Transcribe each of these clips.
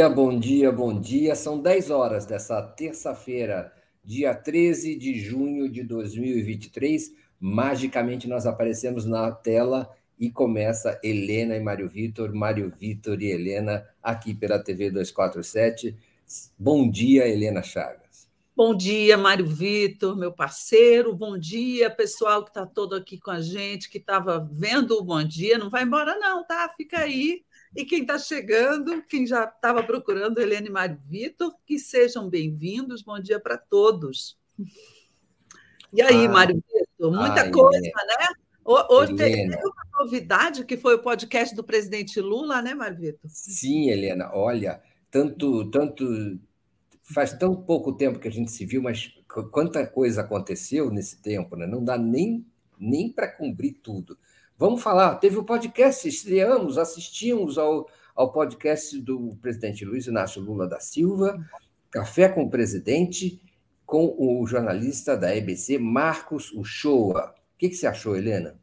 dia, bom dia, bom dia. São 10 horas dessa terça-feira, dia 13 de junho de 2023. Magicamente nós aparecemos na tela e começa Helena e Mário Vitor, Mário Vitor e Helena aqui pela TV 247. Bom dia, Helena Chagas. Bom dia, Mário Vitor, meu parceiro. Bom dia, pessoal que está todo aqui com a gente, que estava vendo o bom dia. Não vai embora, não, tá? Fica aí e quem está chegando, quem já estava procurando, Helene Mar Vitor, que sejam bem-vindos. Bom dia para todos. E aí, ah, Mário Vitor, muita coisa, né? Hoje teve uma novidade que foi o podcast do presidente Lula, né, Mário Vitor? Sim, Helena, olha, tanto, tanto faz tão pouco tempo que a gente se viu, mas quanta coisa aconteceu nesse tempo, né? Não dá nem, nem para cumprir tudo. Vamos falar. Teve o um podcast, estreamos, assistimos ao, ao podcast do presidente Luiz Inácio Lula da Silva, Café com o Presidente, com o jornalista da EBC, Marcos Uchoa. O que, que você achou, Helena?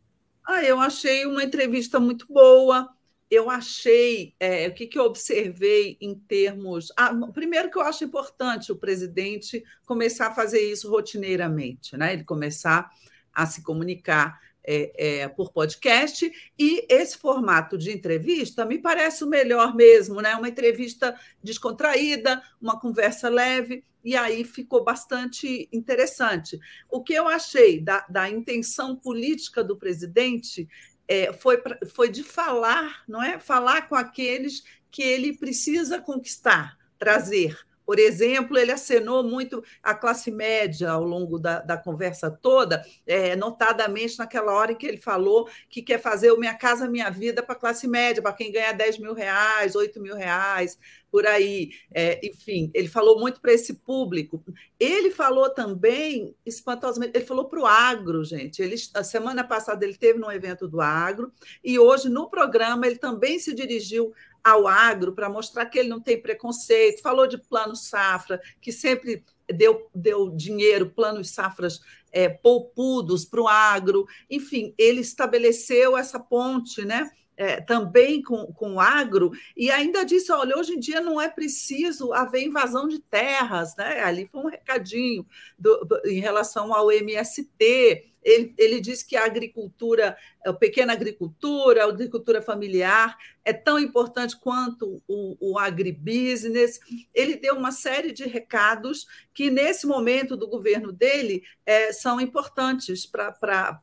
Ah, eu achei uma entrevista muito boa. Eu achei é, o que, que eu observei em termos. Ah, primeiro que eu acho importante o presidente começar a fazer isso rotineiramente, né? Ele começar a se comunicar é, é, por podcast, e esse formato de entrevista me parece o melhor mesmo, né? Uma entrevista descontraída, uma conversa leve, e aí ficou bastante interessante. O que eu achei da, da intenção política do presidente é, foi, foi de falar, não é? Falar com aqueles que ele precisa conquistar, trazer. Por exemplo, ele acenou muito a classe média ao longo da, da conversa toda, é, notadamente naquela hora em que ele falou que quer fazer o Minha Casa Minha Vida para a classe média, para quem ganha 10 mil reais, 8 mil reais, por aí. É, enfim, ele falou muito para esse público. Ele falou também, espantosamente, ele falou para o agro, gente. Ele, a semana passada ele teve num evento do agro e hoje no programa ele também se dirigiu ao agro para mostrar que ele não tem preconceito, falou de plano safra, que sempre deu, deu dinheiro, planos safras é, poupudos para o agro, enfim, ele estabeleceu essa ponte, né? É, também com, com o agro, e ainda disse: olha, hoje em dia não é preciso haver invasão de terras, né? Ali foi um recadinho do, do, em relação ao MST, ele, ele diz que a agricultura, a pequena agricultura, a agricultura familiar é tão importante quanto o, o agribusiness. Ele deu uma série de recados que, nesse momento do governo dele, é, são importantes para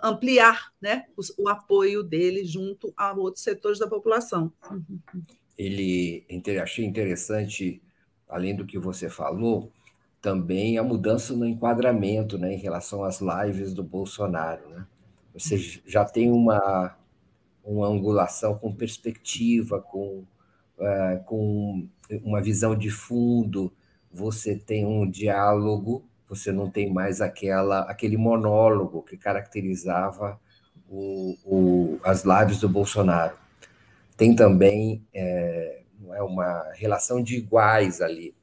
ampliar né, o, o, apoio dele junto a outros setores da população. Ele achei interessante, além do que você falou, também a mudança no enquadramento né, em relação às lives do Bolsonaro. Né? Você hum. já tem uma, uma angulação com perspectiva, com, é, com uma visão de fundo, você tem um diálogo, você não tem mais aquela, aquele monólogo que caracterizava o, o, as lives do Bolsonaro. Tem também é, é uma relação de iguais ali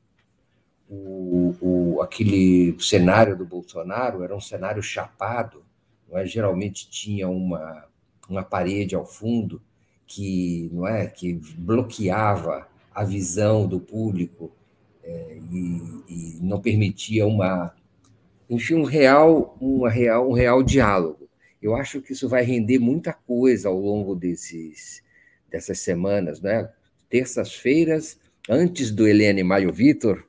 o, o, aquele cenário do Bolsonaro era um cenário chapado, não é? geralmente tinha uma, uma parede ao fundo que, não é? que bloqueava a visão do público é, e, e, não permitia uma enfim um real uma real um real diálogo eu acho que isso vai render muita coisa ao longo desses dessas semanas né terças-feiras antes do Helene Maio Vitor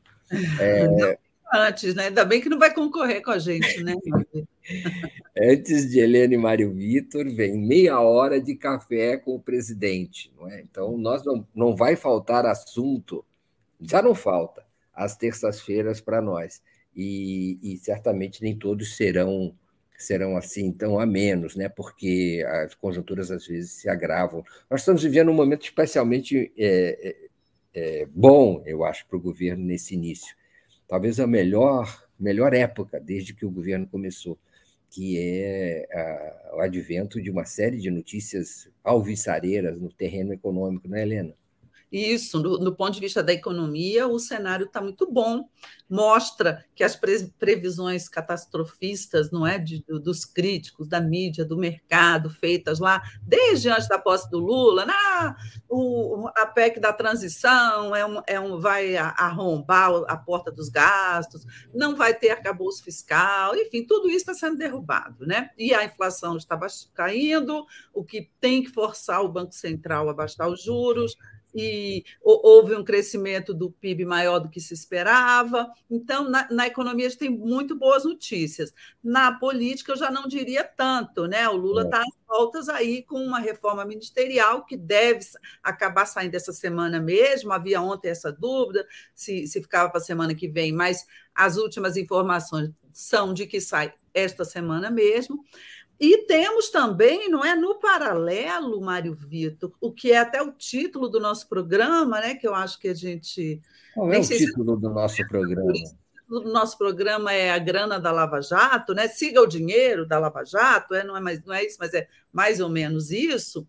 é, é... Antes, né? Ainda bem que não vai concorrer com a gente, né? Antes de Helena e Mário Vitor, vem meia hora de café com o presidente, não é? Então, nós não, não vai faltar assunto, já não falta, às terças-feiras para nós. E, e certamente nem todos serão serão assim tão a menos, né? porque as conjunturas às vezes se agravam. Nós estamos vivendo um momento especialmente é, é é, bom, eu acho, para o governo nesse início. Talvez a melhor, melhor época desde que o governo começou, que é a, o advento de uma série de notícias alvissareiras no terreno econômico, não é, Helena? Isso, do, do, ponto de vista da economia, o cenário está muito bom. Mostra que as pre previsões catastrofistas, não é, de, do, dos críticos, da mídia, do mercado, feitas lá desde antes da posse do Lula, na, né? o, a PEC da transição é um, é um, vai arrombar a porta dos gastos, não vai ter arcabouço fiscal, enfim, tudo isso está sendo derrubado, né? E a inflação estava caindo, o que tem que forçar o Banco Central a baixar os juros e houve um crescimento do PIB maior do que se esperava. Então, na, na, economia, a gente tem muito boas notícias. Na política, eu já não diria tanto, né? O Lula está é. Tá às voltas aí com uma reforma ministerial que deve acabar saindo essa semana mesmo. Havia ontem essa dúvida se, se ficava para a semana que vem, mas as últimas informações são de que sai esta semana mesmo. E temos também, não é, no paralelo, Mário Vitor, o que é até o título do nosso programa, né, que eu acho que a gente... Qual é o é título se... do nosso programa? O título do nosso programa é A Grana da Lava Jato, né? Siga o dinheiro da Lava Jato, é, não, é mais, não é isso, mas é mais ou menos isso.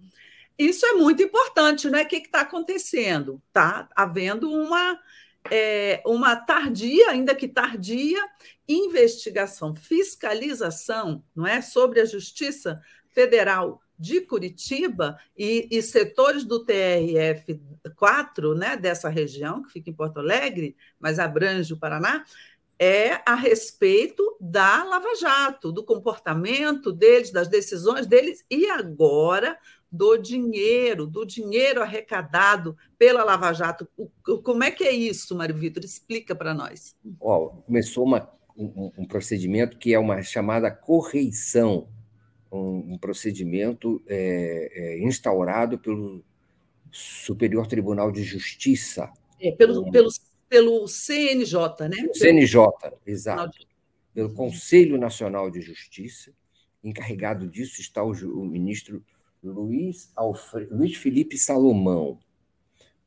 Isso é muito importante, né? O que está acontecendo? Está havendo uma é, uma tardia, ainda que tardia, investigação, fiscalização não é, sobre a Justiça Federal de Curitiba e, e setores do TRF4, né, dessa região, que fica em Porto Alegre, mas abrange o Paraná, é a respeito da Lava Jato, do comportamento deles, das decisões deles, e agora do dinheiro, do dinheiro arrecadado pela Lava Jato. como é que é isso, Mário Vitor? Explica para nós. Ó, começou uma, um, um, procedimento que é uma chamada correição, um, um procedimento é, é, instaurado pelo Superior Tribunal de Justiça. É, pelo, um, então, pelo, pelo CNJ, né? CNJ, pelo... exato. Pelo Conselho Nacional de Justiça. Encarregado disso está o, o ministro Luiz, Luiz Felipe Salomão,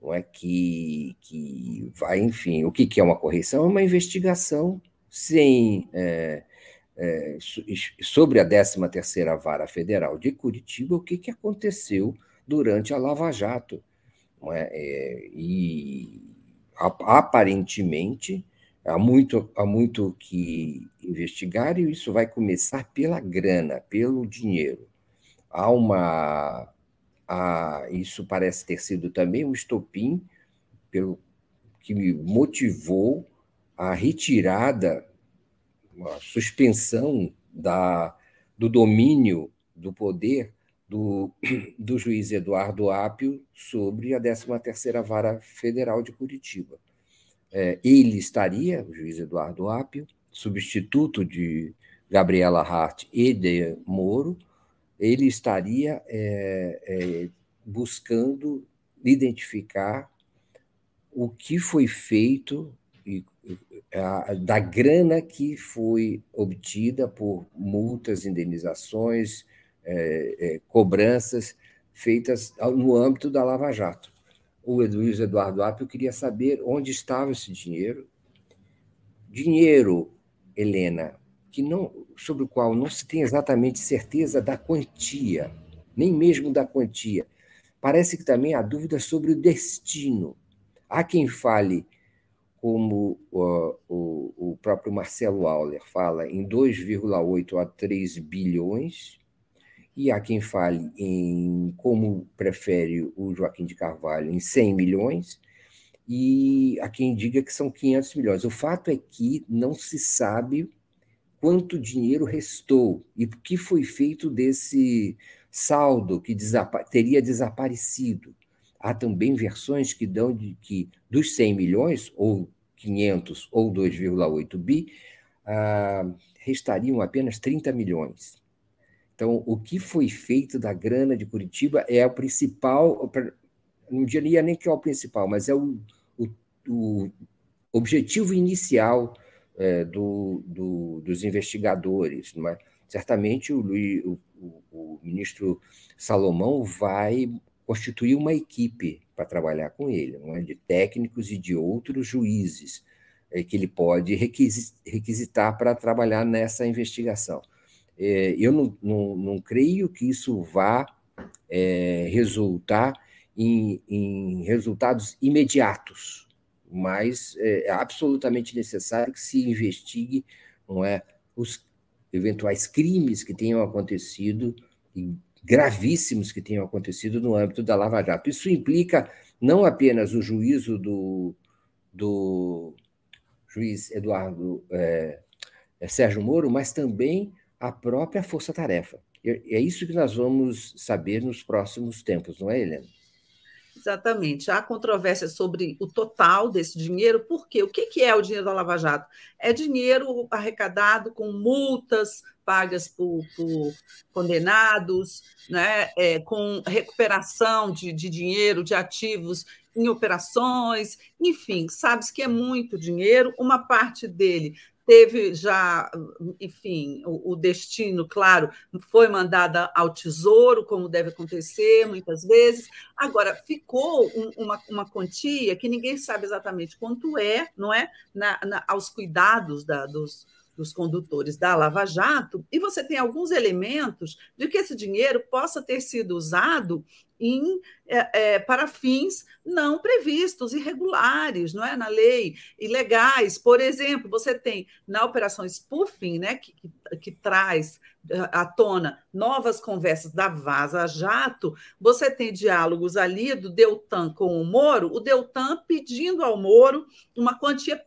não é que, que vai, enfim, o que, que é uma correção? É uma investigação sem é, é, sobre a 13 terceira Vara Federal de Curitiba, o que, que aconteceu durante a Lava Jato. É? é? e aparentemente há muito, há muito que investigar e isso vai começar pela grana, pelo dinheiro há uma. isso parece ter sido também um estopim pelo, que me motivou a retirada, a suspensão da, do domínio do poder do, do juiz Eduardo Apio sobre a 13ª Vara Federal de Curitiba. É, ele estaria, o juiz Eduardo Apio, substituto de Gabriela Hart e de Moro, ele estaria é, é, buscando identificar o que foi feito e, a, da grana que foi obtida por multas, indenizações, é, é cobranças feitas no âmbito da Lava Jato. O Luiz Eduardo Apio queria saber onde estava esse dinheiro. Dinheiro, Helena, que não sobre o qual não se tem exatamente certeza da quantia, nem mesmo da quantia. Parece que também há dúvidas sobre o destino. Há quem fale, como uh, o, o próprio Marcelo Auler fala, em 2,8 a 3 bilhões, e há quem fale em, como prefere o Joaquim de Carvalho, em 100 milhões, e há quem diga que são 500 milhões. O fato é que não se sabe quanto dinheiro restou e o que foi feito desse saldo que desapa teria desaparecido. Há também versões que dão de que dos 100 milhões, ou 500, ou 2,8 bi, ah, restariam apenas 30 milhões. Então, o que foi feito da grana de Curitiba é o principal, não diria nem que é o principal, mas é o, o, o objetivo inicial é, do, do, dos investigadores. Não é? Certamente o, Luiz, o, o, o ministro Salomão vai constituir uma equipe para trabalhar com ele, não é? de técnicos e de outros juízes é, que ele pode requisitar para trabalhar nessa investigação. É, eu não, não, não, creio que isso vá é, resultar em, em resultados imediatos, mas é, é, absolutamente necessário que se investigue não é, os eventuais crimes que tenham acontecido gravíssimos que tenham acontecido no âmbito da Lava Jato. Isso implica não apenas o juízo do, do juiz Eduardo é, é Sérgio Moro, mas também a própria força-tarefa. É isso que nós vamos saber nos próximos tempos, não é, Helena? Exatamente. Há controvérsia sobre o total desse dinheiro, porque o que é o dinheiro da Lava Jato? É dinheiro arrecadado com multas pagas por, por condenados, né? É, com recuperação de, de dinheiro, de ativos em operações, enfim, sabes que é muito dinheiro, uma parte dele teve já, enfim, o, o, destino, claro, foi mandada ao tesouro, como deve acontecer muitas vezes. Agora, ficou um, uma, uma quantia que ninguém sabe exatamente quanto é, não é? Na, na, aos cuidados da, dos, dos condutores da Lava Jato, e você tem alguns elementos de que esse dinheiro possa ter sido usado em, é, é, para fins não previstos, irregulares, não é na lei, ilegais. Por exemplo, você tem na operação spoofing, né, que, que, que traz eh, à tona novas conversas da Vaza Jato, você tem diálogos ali do Deltan com o Moro, o Deltan pedindo ao Moro uma quantia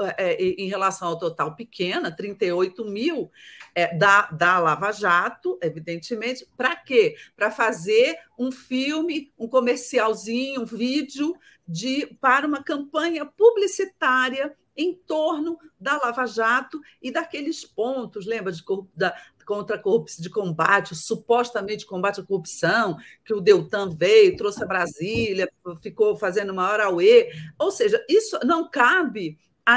é, é em relação ao total pequena, 38 mil é, da, da Lava Jato, evidentemente, para quê? Para fazer um filme, um comercialzinho, um vídeo de para uma campanha publicitária em torno da Lava Jato e daqueles pontos, lembra, de, da, contra a corrupção, de combate, supostamente combate à corrupção, que o Deltan veio, trouxe a Brasília, ficou fazendo uma hora auê. Ou seja, isso não cabe a,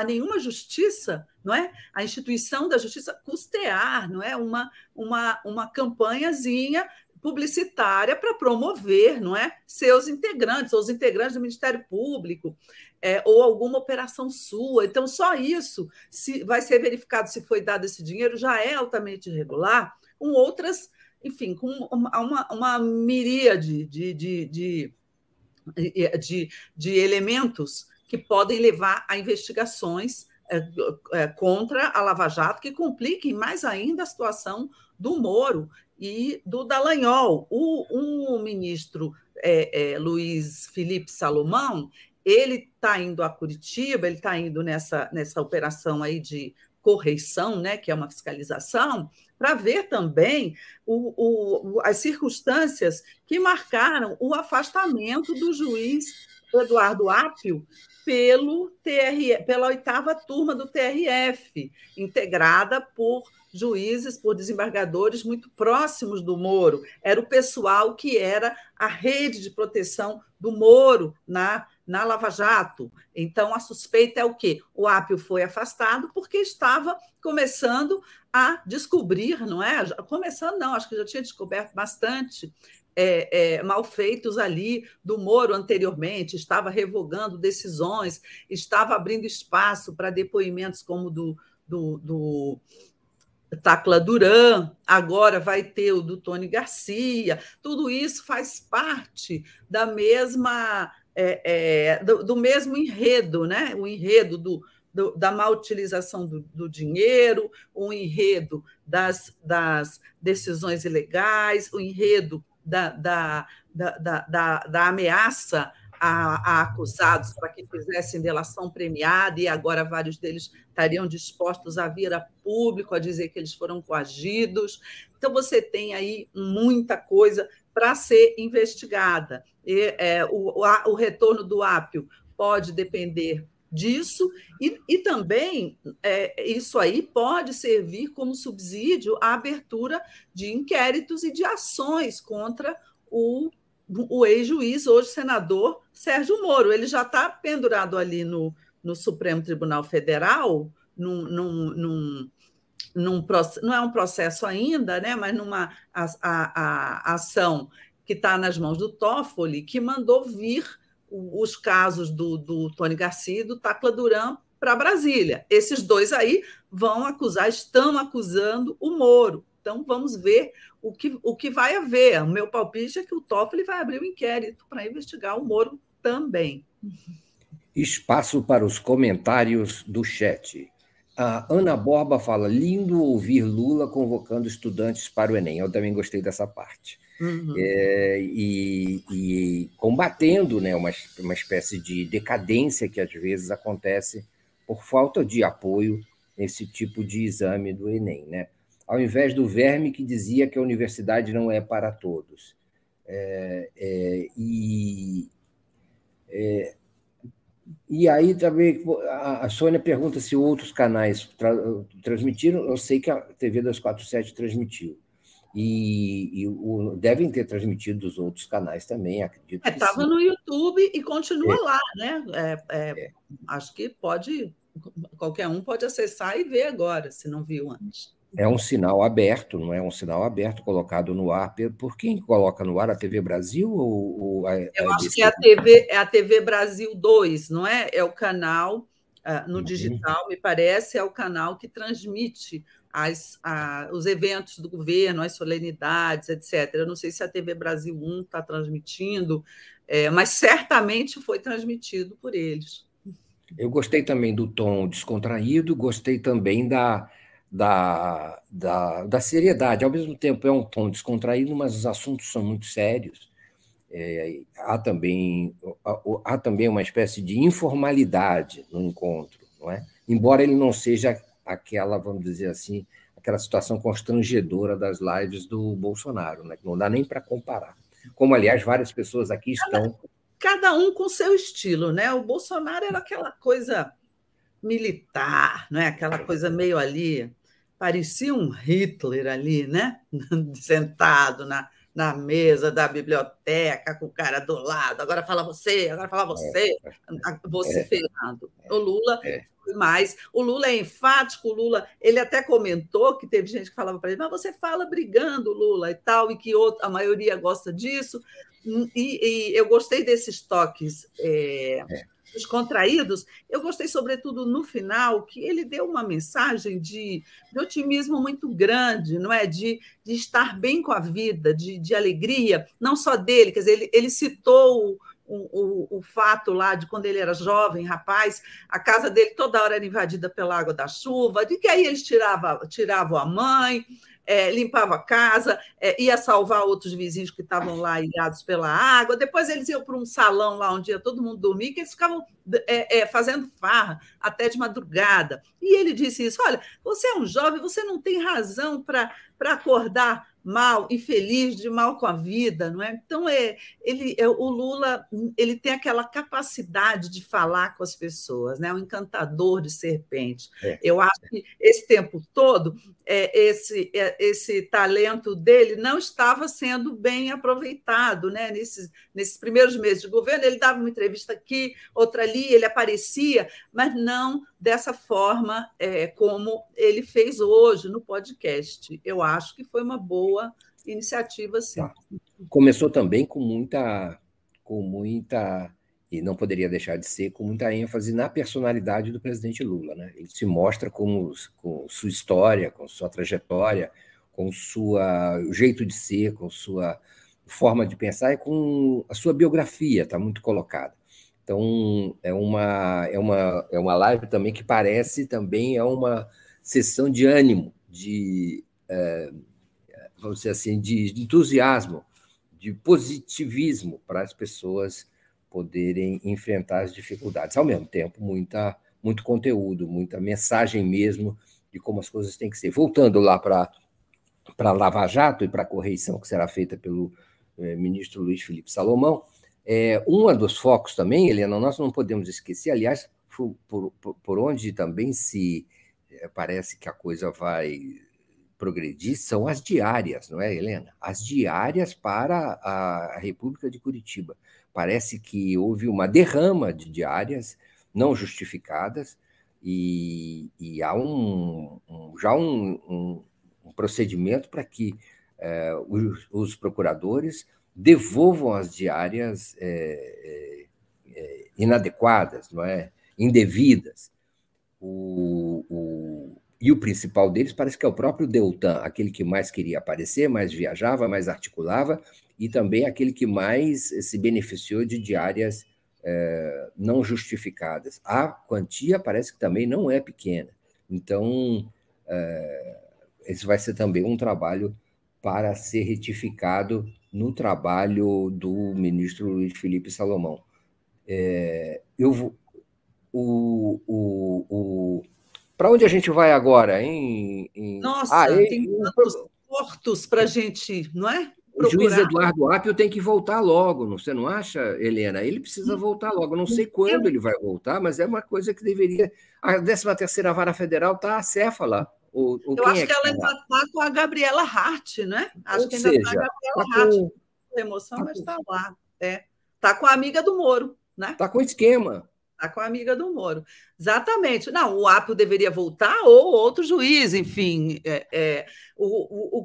a, nenhuma justiça, não é? A instituição da justiça custear, não é? Uma, uma, uma campanhazinha publicitária para promover, não é? Seus integrantes, ou os integrantes do Ministério Público, é, ou alguma operação sua. Então, só isso se vai ser verificado se foi dado esse dinheiro, já é altamente irregular, com outras, enfim, com uma, uma miríade de, de, de, de, de elementos que podem levar a investigações é, é, contra a Lava Jato, que compliquem mais ainda a situação do Moro e do Dallagnol. O, ministro é, é, Luiz Felipe Salomão, ele está indo a Curitiba, ele está indo nessa, nessa operação aí de correição, né, que é uma fiscalização, para ver também o, o, as circunstâncias que marcaram o afastamento do juiz Eduardo Apio pelo TRE, pela oitava turma do TRF, integrada por juízes, por desembargadores muito próximos do Moro. Era o pessoal que era a rede de proteção do Moro na, na Lava Jato. Então, a suspeita é o quê? O Apio foi afastado porque estava começando a descobrir, não é? Começando, não, acho que já tinha descoberto bastante é, é, mal feitos ali do Moro anteriormente, estava revogando decisões, estava abrindo espaço para depoimentos como do, do, do Tacla Duran, agora vai ter o do Tony Garcia. Tudo isso faz parte da mesma é, é, do, do, mesmo enredo, né? O enredo do, do da mal utilização do, do, dinheiro, o enredo das, das decisões ilegais, o enredo da, da, da, da, ameaça a, a acusados para que fizessem delação premiada, e agora vários deles estariam dispostos a vir a público a dizer que eles foram coagidos. Então, você tem aí muita coisa para ser investigada. E, é, o, o, o retorno do ápio pode depender disso, e, e também é, isso aí pode servir como subsídio à abertura de inquéritos e de ações contra o, o ex-juiz, hoje senador Sérgio Moro. Ele já está pendurado ali no, no Supremo Tribunal Federal, num, num, num num, não é um processo ainda, né, mas numa a, a, a ação que está nas mãos do Toffoli, que mandou vir os casos do, do Tony Garcia e do Tacla Duran para Brasília. Esses dois aí vão acusar, estão acusando o Moro. Então vamos ver o que, o que vai haver. O meu palpite é que o Toffoli vai abrir um inquérito para investigar o Moro também. Espaço para os comentários do chat. A Ana Borba fala: lindo ouvir Lula convocando estudantes para o Enem. Eu também gostei dessa parte. Uhum. É, e, e, combatendo né, uma, uma espécie de decadência que às vezes acontece por falta de apoio nesse tipo de exame do Enem. Né? Ao invés do verme que dizia que a universidade não é para todos. É, é, e é, e aí também a Sônia pergunta se outros canais tra transmitiram. Eu sei que a TV 247 transmitiu. E, e o, devem ter transmitido os outros canais também, acredito. Estava é, no YouTube e continua é. lá, né? É, é, é, acho que pode, qualquer um pode acessar e ver agora, se não viu antes. É um sinal aberto, não é um sinal aberto colocado no ar. Por quem coloca no ar? A TV Brasil ou, ou a, Eu acho a que é a TV, é a TV Brasil 2, não é? É o canal uh, no uhum. digital, me parece, é o canal que transmite as, a, os eventos do governo, as solenidades, etc. Eu não sei se a TV Brasil 1 está transmitindo, é, mas certamente foi transmitido por eles. Eu gostei também do tom descontraído, gostei também da da, da, da seriedade. Ao mesmo tempo, é um tom descontraído, mas os assuntos são muito sérios. É, há, também, há também uma espécie de informalidade no encontro, não é? embora ele não seja aquela, vamos dizer assim, aquela situação constrangedora das lives do Bolsonaro, né? não dá nem para comparar. Como, aliás, várias pessoas aqui estão. Cada, um com seu estilo, né? O Bolsonaro era aquela coisa militar, é? aquela coisa meio ali parecia um Hitler ali, né? Sentado na, na mesa da biblioteca, com o cara do lado, agora fala você, agora fala é, você, é, ah, você é. Fernando, O Lula foi mais. O Lula é enfático, o Lula, ele até comentou que teve gente que falava para ele, mas você fala brigando, Lula, e tal, e que outro, a maioria gosta disso. E, e eu gostei desses toques. Eh, é, descontraídos, eu gostei, sobretudo, no final, que ele deu uma mensagem de, de otimismo muito grande, não é? De, de estar bem com a vida, de, de alegria, não só dele, quer dizer, ele, ele citou o, o, fato lá de quando ele era jovem, rapaz, a casa dele toda hora era invadida pela água da chuva, de que aí eles tirava, tiravam a mãe, é, limpava a casa, é, ia salvar outros vizinhos que estavam lá ilhados pela água, depois eles iam para um salão lá onde ia todo mundo dormir, que eles ficavam é, é fazendo farra até de madrugada. E ele disse isso: olha, você é um jovem, você não tem razão para acordar mal, infeliz, de mal com a vida, não é? Então é, ele, é, o Lula, ele tem aquela capacidade de falar com as pessoas, né? É um encantador de serpente. É. Eu acho que esse tempo todo é, esse é, esse talento dele não estava sendo bem aproveitado, né? Nesses, nesses primeiros meses de governo ele dava uma entrevista aqui, outra ali, ele aparecia, mas não dessa forma é, como ele fez hoje no podcast. Eu acho que foi uma boa boa iniciativa, sim. Tá. Começou também com muita, com muita, e não poderia deixar de ser, com muita ênfase na personalidade do presidente Lula. Né? Ele se mostra com, com sua história, com sua trajetória, com sua o jeito de ser, com sua forma de pensar e com a sua biografia, está muito colocada. Então, é uma, é, uma, é uma live também que parece também é uma sessão de ânimo, de. Eh, vamos dizer assim, de, entusiasmo, de positivismo para as pessoas poderem enfrentar as dificuldades. Ao mesmo tempo, muita, muito conteúdo, muita mensagem mesmo de como as coisas têm que ser. Voltando lá para para Lava Jato e para a correição que será feita pelo eh, ministro Luiz Felipe Salomão, é, um dos focos também, Helena, nós não podemos esquecer, aliás, por, por, por onde também se é, parece que a coisa vai progredir são as diárias, não é, Helena? As diárias para a República de Curitiba. Parece que houve uma derrama de diárias não justificadas e, e há um, um já um, um, um procedimento para que eh, os, os, procuradores devolvam as diárias eh, eh, inadequadas, não é, indevidas. O, o, e o principal deles parece que é o próprio Deltan, aquele que mais queria aparecer, mais viajava, mais articulava, e também aquele que mais eh, se beneficiou de diárias eh, não justificadas. A quantia parece que também não é pequena. Então, eh, esse vai ser também um trabalho para ser retificado no trabalho do ministro Luiz Felipe Salomão. Eh, eu vou, o, o, o para onde a gente vai agora? Em, em... Nossa, ah, tem em... tantos portos para a gente, não é? O juiz Eduardo Apio tem que voltar logo, você não acha, Helena? Ele precisa voltar logo. Não sei quando ele vai voltar, mas é uma coisa que deveria. A 13ª Vara Federal está a céfala. O, o Eu acho é que, ela ainda está com a Gabriela Hart, né? Acho Ou que ainda está a tá Gabriela tá Hart. Emoção, tá mas está lá. Está é. Tá com a amiga do Moro, né? Está com esquema. Tá com a amiga do Moro. Exatamente. Não, o Apio deveria voltar ou outro juiz, enfim. É, é, o, o,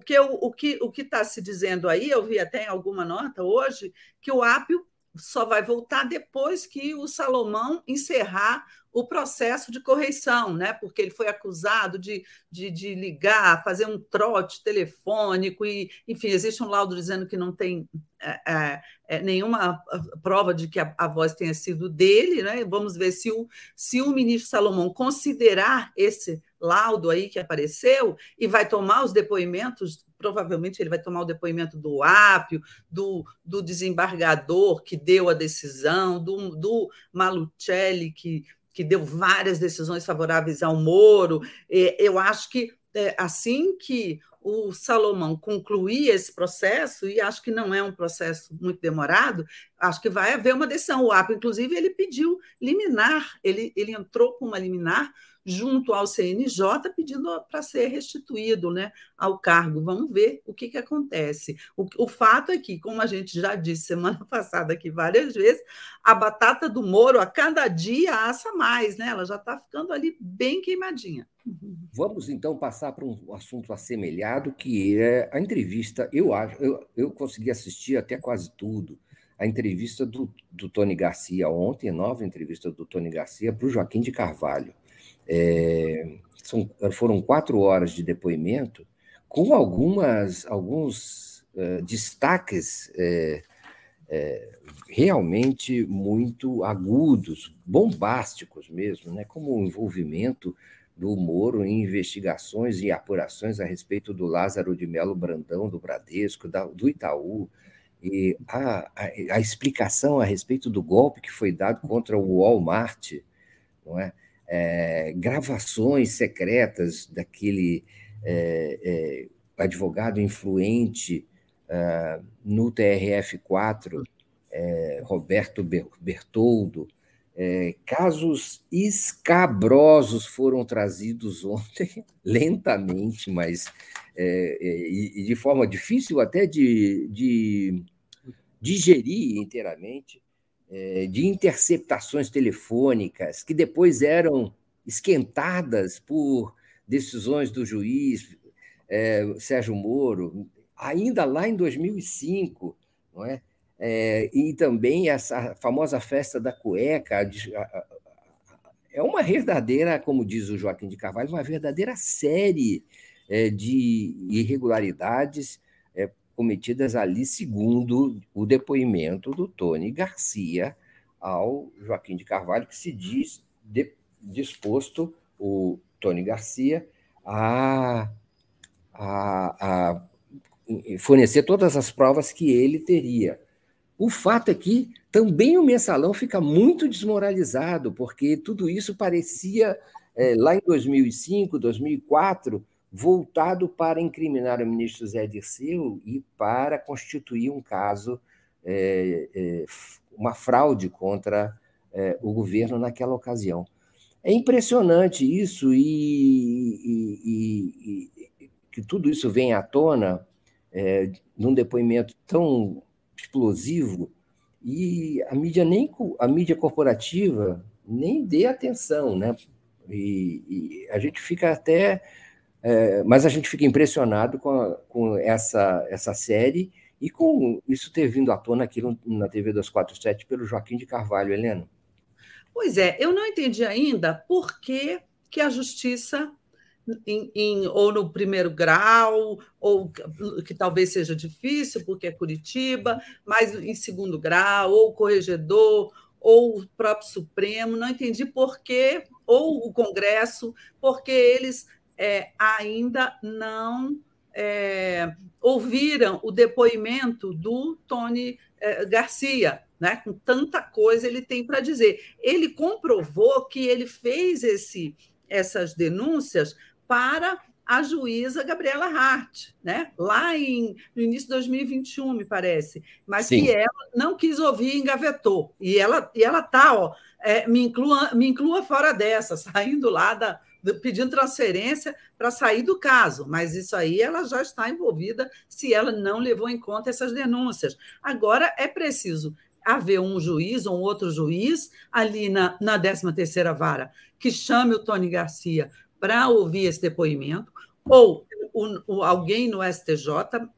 o que está se dizendo aí, eu vi até em alguma nota hoje, que o Apio só vai voltar depois que o Salomão encerrar o processo de correição, né? Porque ele foi acusado de, de, de, ligar, fazer um trote telefônico, e, enfim, existe um laudo dizendo que não tem é, é, é nenhuma ah, prova de que a, a, voz tenha sido dele, né? Vamos ver se o, se o ministro Salomão considerar esse laudo aí que apareceu e vai tomar os depoimentos provavelmente ele vai tomar o depoimento do Apio, do, do desembargador que deu a decisão, do, do Malucelli, que, que deu várias decisões favoráveis ao Moro. É, eu acho que é, assim que o Salomão concluir esse processo, e acho que não é um processo muito demorado, acho que vai haver uma decisão. O APO, inclusive, ele pediu liminar, ele, ele entrou com uma liminar junto ao CNJ pedindo para ser restituído né, ao cargo. Vamos ver o que, que acontece. O, o, fato é que, como a gente já disse semana passada aqui várias vezes, a batata do Moro a cada dia assa mais, né? Ela já está ficando ali bem queimadinha. Vamos então passar para um assunto assemelhado, que é a entrevista. Eu acho, eu, eu consegui assistir até quase tudo a entrevista do, do Tony Garcia ontem, nova entrevista do Tony Garcia para o Joaquim de Carvalho. É, são, foram quatro horas de depoimento com algumas, alguns uh, destaques é, é, realmente muito agudos, bombásticos mesmo, né? como o envolvimento do Moro em investigações e apurações a respeito do Lázaro de Melo Brandão, do Bradesco, da, do Itaú, e a, a, a, explicação a respeito do golpe que foi dado contra o Walmart, não é? é, gravações secretas daquele é, é, advogado influente ah, no TRF4, Roberto Bertoldo. casos escabrosos foram trazidos ontem, lentamente, mas e, e, de forma difícil até de, de digerir inteiramente é, de interceptações telefônicas que depois eram esquentadas por decisões do juiz é, Sérgio Moro, ainda lá em 2005, não é? é e também essa famosa festa da cueca, é uma verdadeira, como diz o Joaquim de Carvalho, uma verdadeira série é, de irregularidades cometidas ali, segundo o depoimento do Tony Garcia ao Joaquim de Carvalho, que se diz de, disposto, o Tony Garcia, a, a, a fornecer todas as provas que ele teria. O fato é que também o mensalão fica muito desmoralizado, porque tudo isso parecia, é, lá em 2005, 2004, voltado para incriminar o ministro Zé Dirceu e para constituir um caso, é, é, uma fraude contra é, o governo naquela ocasião. É impressionante isso e, e, e, e que tudo isso vem à tona é, num depoimento tão explosivo e a mídia nem a mídia corporativa nem dê atenção, né? e a gente fica até é, mas a gente fica impressionado com, a, com essa, essa série e com isso ter vindo à tona aqui na TV 247 pelo Joaquim de Carvalho, Helena. Pois é, eu não entendi ainda por que, que a justiça, em, em, ou no primeiro grau, ou que talvez seja difícil, porque é Curitiba, mas em segundo grau, ou corregedor, ou o próprio Supremo, não entendi por que, ou o Congresso, porque eles é, ainda não é, ouviram o depoimento do Tony é, Garcia, né? com tanta coisa ele tem para dizer. Ele comprovou que ele fez esse, essas denúncias para a juíza Gabriela Hart, né? lá em, no início de 2021, me parece, mas Sim. que ela não quis ouvir e engavetou. E ela está, e ela tá, ó, é, me, inclua, me inclua fora dessa, saindo lá da, pedindo transferência para sair do caso, mas isso aí ela já está envolvida se ela não levou em conta essas denúncias. Agora é preciso haver um juiz ou um outro juiz ali na, na 13ª vara que chame o Tony Garcia para ouvir esse depoimento, ou o, o, alguém no STJ,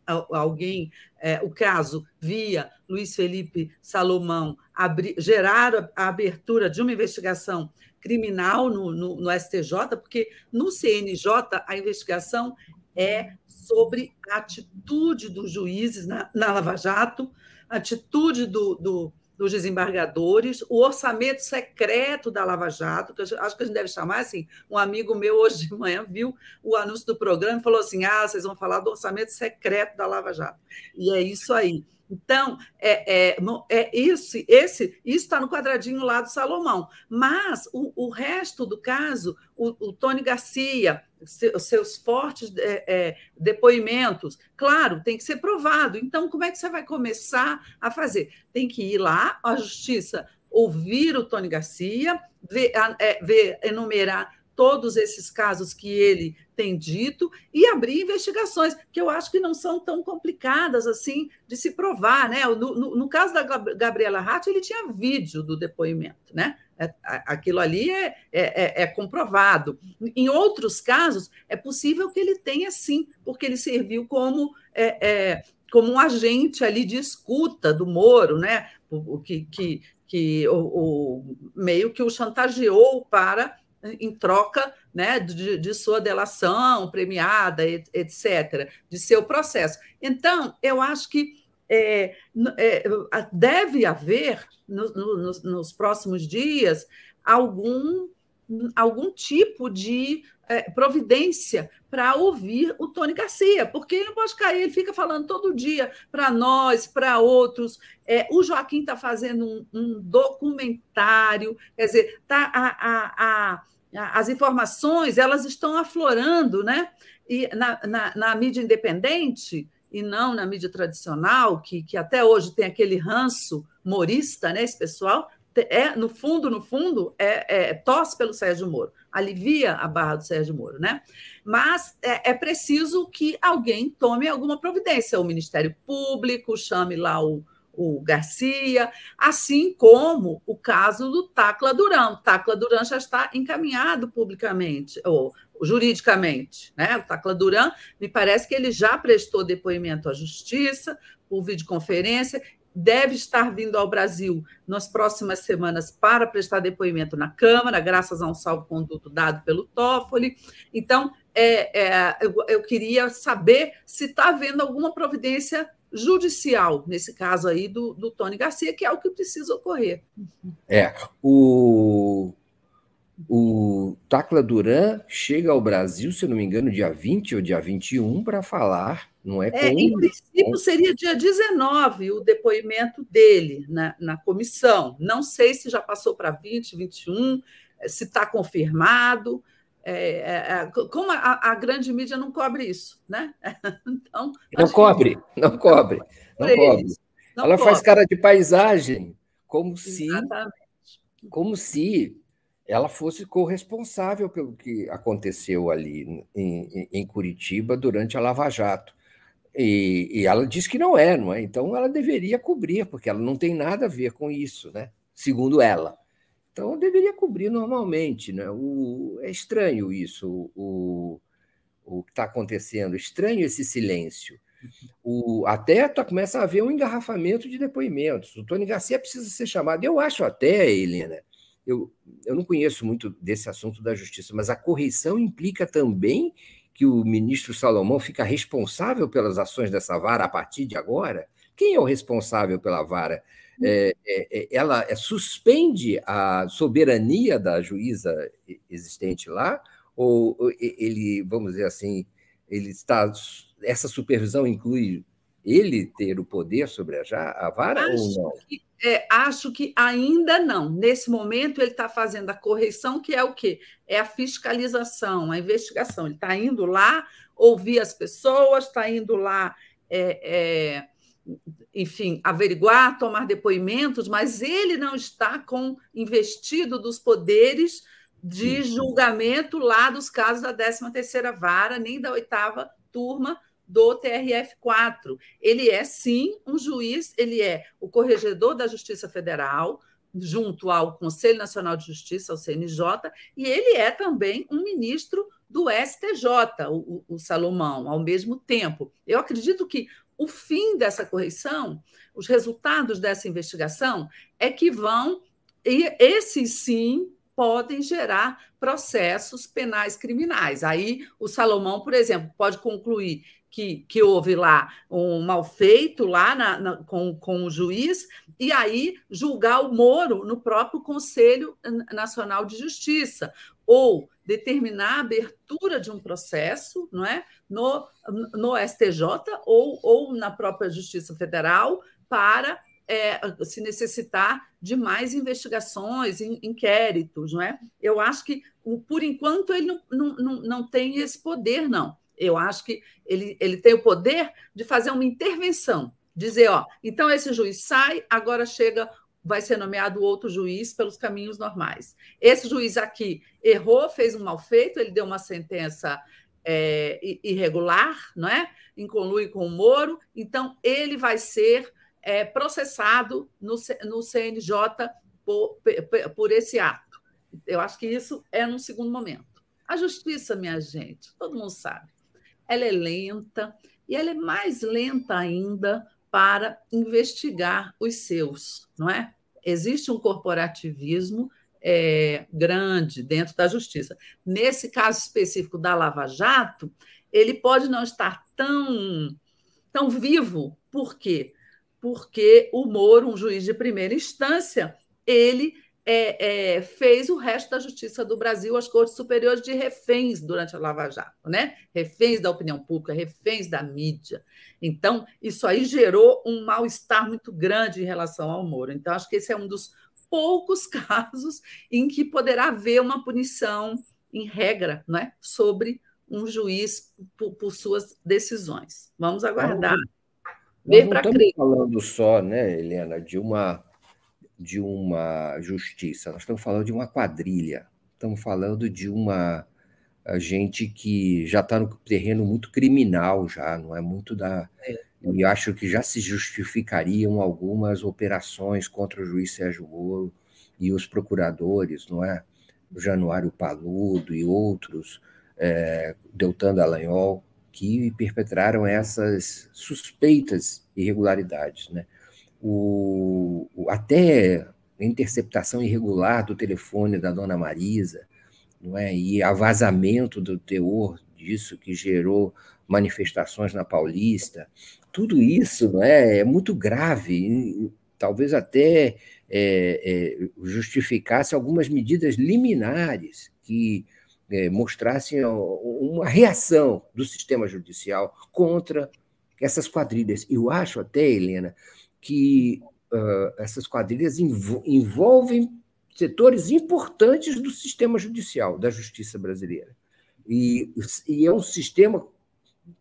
alguém, é, o caso via Luiz Felipe Salomão abri, gerar a, a abertura de uma investigação criminal no, no, no STJ, porque no CNJ a investigação é sobre a atitude dos juízes na, na Lava Jato, a atitude do, do, dos desembargadores, o orçamento secreto da Lava Jato, que acho que a gente deve chamar assim. Um amigo meu hoje de manhã viu o anúncio do programa e falou assim: ah, vocês vão falar do orçamento secreto da Lava Jato. E é isso aí. Então, é, é, é isso, esse, isso está no quadradinho lá do Salomão. Mas o, o resto do caso, o, o Tony Garcia, seu, seus fortes é, é, depoimentos, claro, tem que ser provado. Então, como é que você vai começar a fazer? Tem que ir lá, a justiça ouvir o Tony Garcia, ver, é, ver enumerar todos esses casos que ele tem dito e abrir investigações, que eu acho que não são tão complicadas assim de se provar. Né? No, no, no caso da Gabriela Ratti, ele tinha vídeo do depoimento, né? É, aquilo ali é, é, é, é, comprovado. Em outros casos, é possível que ele tenha sim, porque ele serviu como, é, é como um agente ali de escuta do Moro, né? O, que, que, que o, o meio que o chantageou para em troca né, de, de, sua delação premiada, etc., de seu processo. Então, eu acho que é, é, deve haver, no, no, nos próximos dias, algum, algum tipo de é, providência para ouvir o Tony Garcia, porque ele não pode cair, ele fica falando todo dia para nós, para outros. É, o Joaquim está fazendo um, um, documentário, quer dizer, tá a, a, a, as informações elas estão aflorando né? e na, na, na mídia independente e não na mídia tradicional, que, que até hoje tem aquele ranço morista, né, esse pessoal, é, no fundo, no fundo, é, é, tosse pelo Sérgio Moro, alivia a barra do Sérgio Moro, né? Mas é, é, preciso que alguém tome alguma providência, o Ministério Público chame lá o, o Garcia, assim como o caso do Tacla Duran. O Tacla Duran já está encaminhado publicamente, ou juridicamente, né? O Tacla Duran, me parece que ele já prestou depoimento à justiça por videoconferência deve estar vindo ao Brasil nas próximas semanas para prestar depoimento na Câmara, graças a um salvo-conduto dado pelo Toffoli. Então, é, é, eu, eu, queria saber se está havendo alguma providência judicial, nesse caso aí do, do Tony Garcia, que é o que precisa ocorrer. É, o, o Tacla Duran chega ao Brasil, se eu não me engano, dia 20 ou dia 21, para falar, não é? Com... é em princípio, né? seria dia 19 o depoimento dele na, na comissão. Não sei se já passou para 20, 21, se está confirmado. É, é, é como a, a, grande mídia não cobre isso, né? Então, não, cobre, que... não cobre, não cobre, não cobre. Ela cobre. faz cara de paisagem, como se. Exatamente. como se ela fosse corresponsável pelo que aconteceu ali em, em Curitiba durante a Lava Jato. E, e, ela diz que não é, não é? Então ela deveria cobrir, porque ela não tem nada a ver com isso, né? Segundo ela. Então deveria cobrir normalmente, né? O, é estranho isso, o, o que está acontecendo, estranho esse silêncio. O, até tá, começa a haver um engarrafamento de depoimentos. O Tony Garcia precisa ser chamado. Eu acho até, Helena, eu, eu não conheço muito desse assunto da justiça, mas a correição implica também que o ministro Salomão fica responsável pelas ações dessa vara a partir de agora? Quem é o responsável pela vara? É, é, é ela é, suspende a soberania da juíza existente lá? Ou ele, vamos dizer assim, ele está. Essa supervisão inclui ele ter o poder sobre a, vara acho ou não? Que, é, acho que ainda não. Nesse momento, ele está fazendo a correção, que é o quê? É a fiscalização, a investigação. Ele está indo lá ouvir as pessoas, está indo lá. É, é, enfim, averiguar, tomar depoimentos, mas ele não está com investido dos poderes de julgamento lá dos casos da 13ª vara, nem da oitava turma, do TRF4. Ele é, sim, um juiz, ele é o corregedor da Justiça Federal, junto ao Conselho Nacional de Justiça, ao CNJ, e ele é também um ministro do STJ, o, o, Salomão, ao mesmo tempo. Eu acredito que o fim dessa correção, os resultados dessa investigação, é que vão, e esses sim podem gerar processos penais criminais. Aí o Salomão, por exemplo, pode concluir que, que houve lá um mal feito lá na, na, com, com o juiz, e aí julgar o Moro no próprio Conselho Nacional de Justiça, ou determinar a abertura de um processo não é, no, no STJ ou, ou na própria Justiça Federal para é, se necessitar de mais investigações, in, inquéritos, não é? Eu acho que, por enquanto, ele não, não, não, não tem esse poder, não. Eu acho que ele, ele tem o poder de fazer uma intervenção, dizer, ó, então esse juiz sai, agora chega, vai ser nomeado outro juiz pelos caminhos normais. Esse juiz aqui errou, fez um mal feito, ele deu uma sentença é, irregular, não é? Inclui com o Moro, então ele vai ser é, processado no, no CNJ por, por esse ato. Eu acho que isso é num segundo momento. A justiça, minha gente, todo mundo sabe, ela é lenta e ela é mais lenta ainda para investigar os seus, não é? Existe um corporativismo é, grande dentro da justiça. Nesse caso específico da Lava Jato, ele pode não estar tão, tão vivo. Por quê? Porque o Moro, um juiz de primeira instância, ele é, é, fez o resto da justiça do Brasil, as cortes superiores, de reféns durante a Lava Jato, né? Reféns da opinião pública, reféns da mídia. Então, isso aí gerou um mal-estar muito grande em relação ao Moro. Então, acho que esse é um dos poucos casos em que poderá haver uma punição em regra, né? Sobre um juiz por, por suas decisões. Vamos aguardar. Não, não, não estamos crer. falando só, né, Helena, de uma de uma justiça, nós estamos falando de uma quadrilha, estamos falando de uma gente que já está no terreno muito criminal já, não é muito da... É. E acho que já se justificariam algumas operações contra o juiz Sérgio Moro e os procuradores, não é? O Januário Paludo e outros, é, Deltan Dallagnol, que perpetraram essas suspeitas irregularidades, né? o, o, até a interceptação irregular do telefone da dona Marisa, não é? e a vazamento do teor disso que gerou manifestações na Paulista, tudo isso não é, é muito grave, e, talvez até é, é, justificasse algumas medidas liminares que é, mostrassem uma reação do sistema judicial contra essas quadrilhas. Eu acho até, Helena, que uh, essas quadrilhas envolvem setores importantes do sistema judicial, da justiça brasileira. E, e é um sistema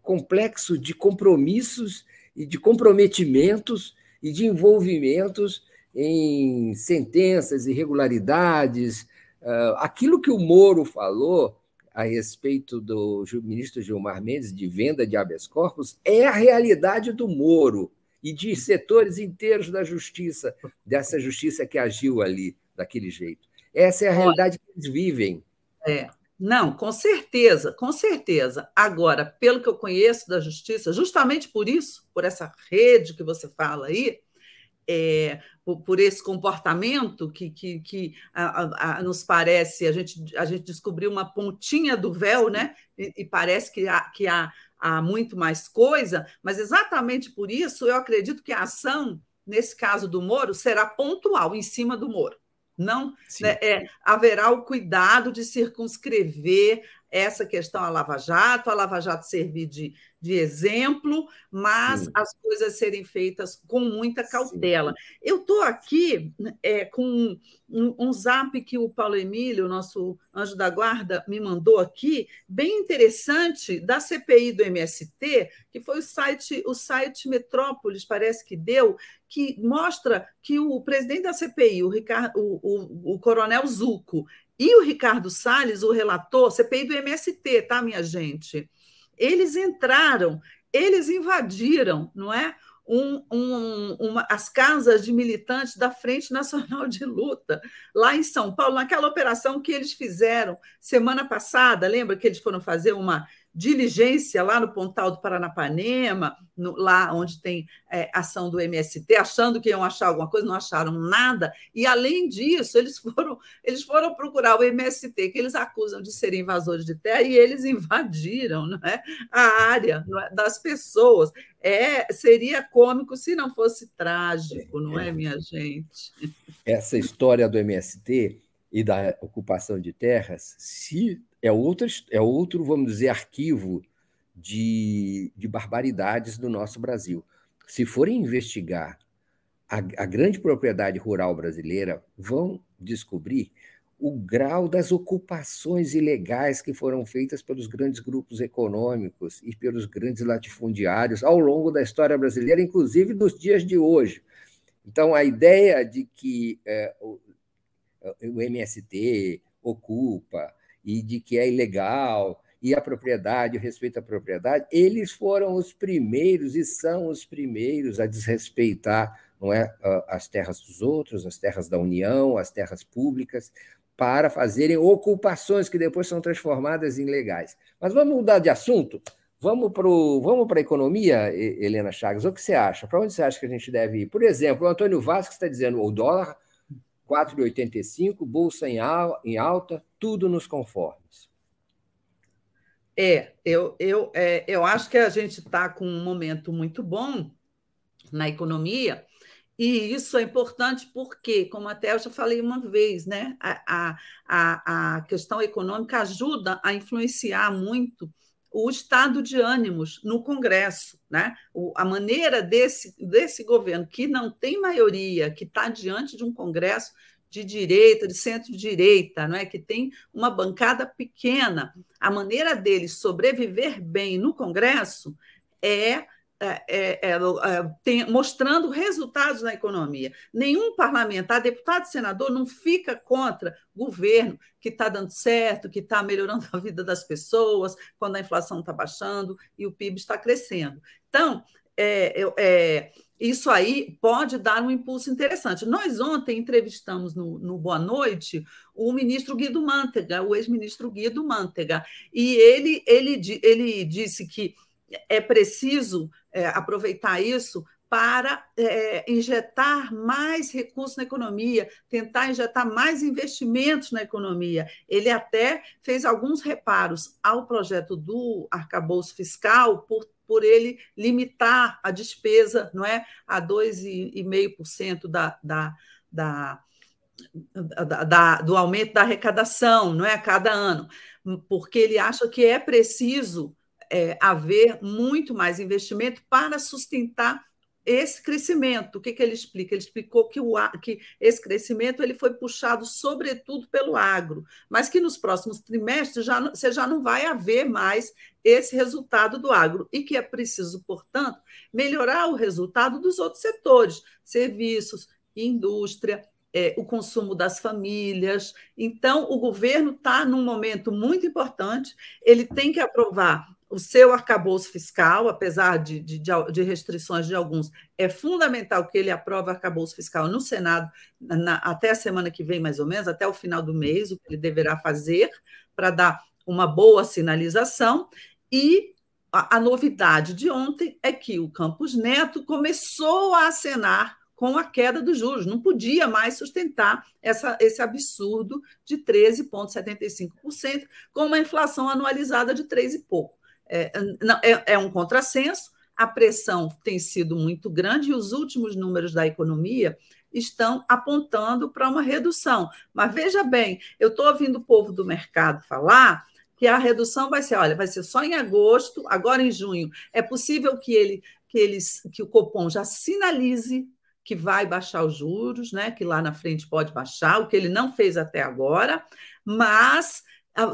complexo de compromissos e de comprometimentos e de envolvimentos em sentenças, irregularidades. Uh, aquilo que o Moro falou a respeito do ministro Gilmar Mendes de venda de habeas corpus é a realidade do Moro e de setores inteiros da justiça, dessa justiça que agiu ali daquele jeito. Essa é a realidade que eles vivem. É. Não, com certeza, com certeza. Agora, pelo que eu conheço da justiça, justamente por isso, por essa rede que você fala aí, é, por, por, esse comportamento que, que, que a, a, nos parece, a gente, a gente descobriu uma pontinha do véu, né? E, e parece que a que há a muito mais coisa, mas exatamente por isso eu acredito que a ação, nesse caso do Moro, será pontual, em cima do Moro. Não né, é, haverá o cuidado de circunscrever essa questão à Lava Jato, a Lava Jato servir de, de exemplo, mas Sim. as coisas serem feitas com muita cautela. Sim. Eu estou aqui é, com um, um, zap que o Paulo Emílio, nosso anjo da guarda, me mandou aqui, bem interessante, da CPI do MST, que foi o site, o site Metrópolis, parece que deu, que mostra que o presidente da CPI, o, Ricardo, o, o, o coronel Zuco, e o Ricardo Salles, o relator, CPI do MST, tá, minha gente? Eles entraram, eles invadiram, não é? Um, um, uma, as casas de militantes da Frente Nacional de Luta, lá em São Paulo, naquela operação que eles fizeram semana passada. Lembra que eles foram fazer uma diligência lá no Pontal do Paranapanema, no, lá onde tem é, ação do MST, achando que iam achar alguma coisa, não acharam nada. E além disso, eles foram, eles foram procurar o MST, que eles acusam de serem invasores de terra, e eles invadiram não é, a área é, das pessoas. É, seria cômico se não fosse trágico, não é, é. minha gente? Essa história do MST e da ocupação de terras, se é, outro é outro, vamos dizer, arquivo de, de barbaridades do nosso Brasil. Se forem investigar a, a grande propriedade rural brasileira, vão descobrir o grau das ocupações ilegais que foram feitas pelos grandes grupos econômicos e pelos grandes latifundiários ao longo da história brasileira, inclusive nos dias de hoje. Então, a ideia de que eh, o MST ocupa e de que é ilegal e a propriedade, o respeito à propriedade, eles foram os primeiros e são os primeiros a desrespeitar não é, as terras dos outros, as terras da União, as terras públicas, para fazerem ocupações que depois são transformadas em legais. Mas vamos mudar de assunto? Vamos para vamos a economia, Helena Chagas. O que você acha? Para onde você acha que a gente deve ir? Por exemplo, o Antônio Vasco está dizendo o dólar 4,85, bolsa em, al, em alta, tudo nos conformes. É, eu, eu, é, eu acho que a gente está com um momento muito bom na economia, e isso é importante porque, como até eu já falei uma vez, né, a, a, a questão econômica ajuda a influenciar muito o estado de ânimos no Congresso, né? O, a maneira desse, desse governo, que não tem maioria, que está diante de um Congresso de direita, de centro-direita, não é que tem uma bancada pequena, a maneira dele sobreviver bem no Congresso é é, é, é, é, tem, mostrando resultados na economia. Nenhum parlamentar, deputado e senador, não fica contra governo que está dando certo, que está melhorando a vida das pessoas, quando a inflação está baixando e o PIB está crescendo. Então, é, é, isso aí pode dar um impulso interessante. Nós ontem entrevistamos no, no Boa Noite o ministro Guido Mantega, o ex-ministro Guido Mantega, e ele, ele, ele disse que é preciso é, aproveitar isso para é, injetar mais recursos na economia, tentar injetar mais investimentos na economia. Ele até fez alguns reparos ao projeto do arcabouço fiscal por, por ele limitar a despesa não é, a 2,5% da, da, da, da, da, do aumento da arrecadação não é, a cada ano, porque ele acha que é preciso é, haver muito mais investimento para sustentar esse crescimento. O que, que ele explica? Ele explicou que, o, que esse crescimento ele foi puxado, sobretudo, pelo agro, mas que nos próximos trimestres já, você já não vai haver mais esse resultado do agro e que é preciso, portanto, melhorar o resultado dos outros setores, serviços, indústria, é, o consumo das famílias. Então, o governo está num momento muito importante, ele tem que aprovar o seu arcabouço fiscal, apesar de, de, de, restrições de alguns, é fundamental que ele aprove arcabouço fiscal no Senado na, até a semana que vem, mais ou menos, até o final do mês, o que ele deverá fazer para dar uma boa sinalização. E a, a novidade de ontem é que o Campos Neto começou a acenar com a queda dos juros. Não podia mais sustentar essa, esse absurdo de 13,75%, com uma inflação anualizada de 3 e pouco. É, é, é um contrassenso, a pressão tem sido muito grande e os últimos números da economia estão apontando para uma redução. Mas veja bem, eu estou ouvindo o povo do mercado falar que a redução vai ser, olha, vai ser só em agosto, agora em junho. É possível que ele que eles que o Copom já sinalize que vai baixar os juros, né? Que lá na frente pode baixar, o que ele não fez até agora, mas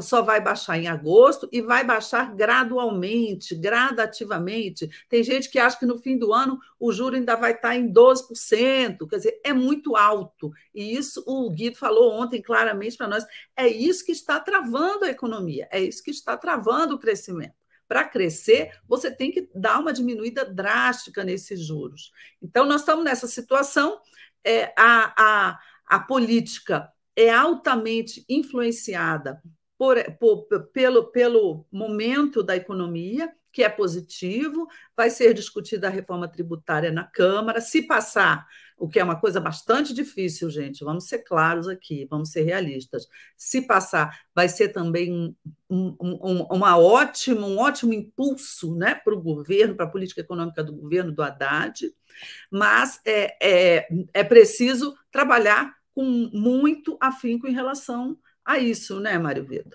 só vai baixar em agosto e vai baixar gradualmente, gradativamente. Tem gente que acha que no fim do ano o juro ainda vai estar em 12%, quer dizer, é muito alto. E isso o Guido falou ontem claramente para nós, é isso que está travando a economia, é isso que está travando o crescimento para crescer, você tem que dar uma diminuída drástica nesses juros. Então, nós estamos nessa situação, é, a, a, a política é altamente influenciada por, por, pelo, pelo momento da economia, que é positivo, vai ser discutida a reforma tributária na Câmara, se passar, o que é uma coisa bastante difícil, gente, vamos ser claros aqui, vamos ser realistas, se passar, vai ser também um, um, uma ótima, um ótimo impulso né, para o governo, para a política econômica do governo do Haddad, mas é, é, é preciso trabalhar com muito afinco em relação a isso, né, Mário Vitor?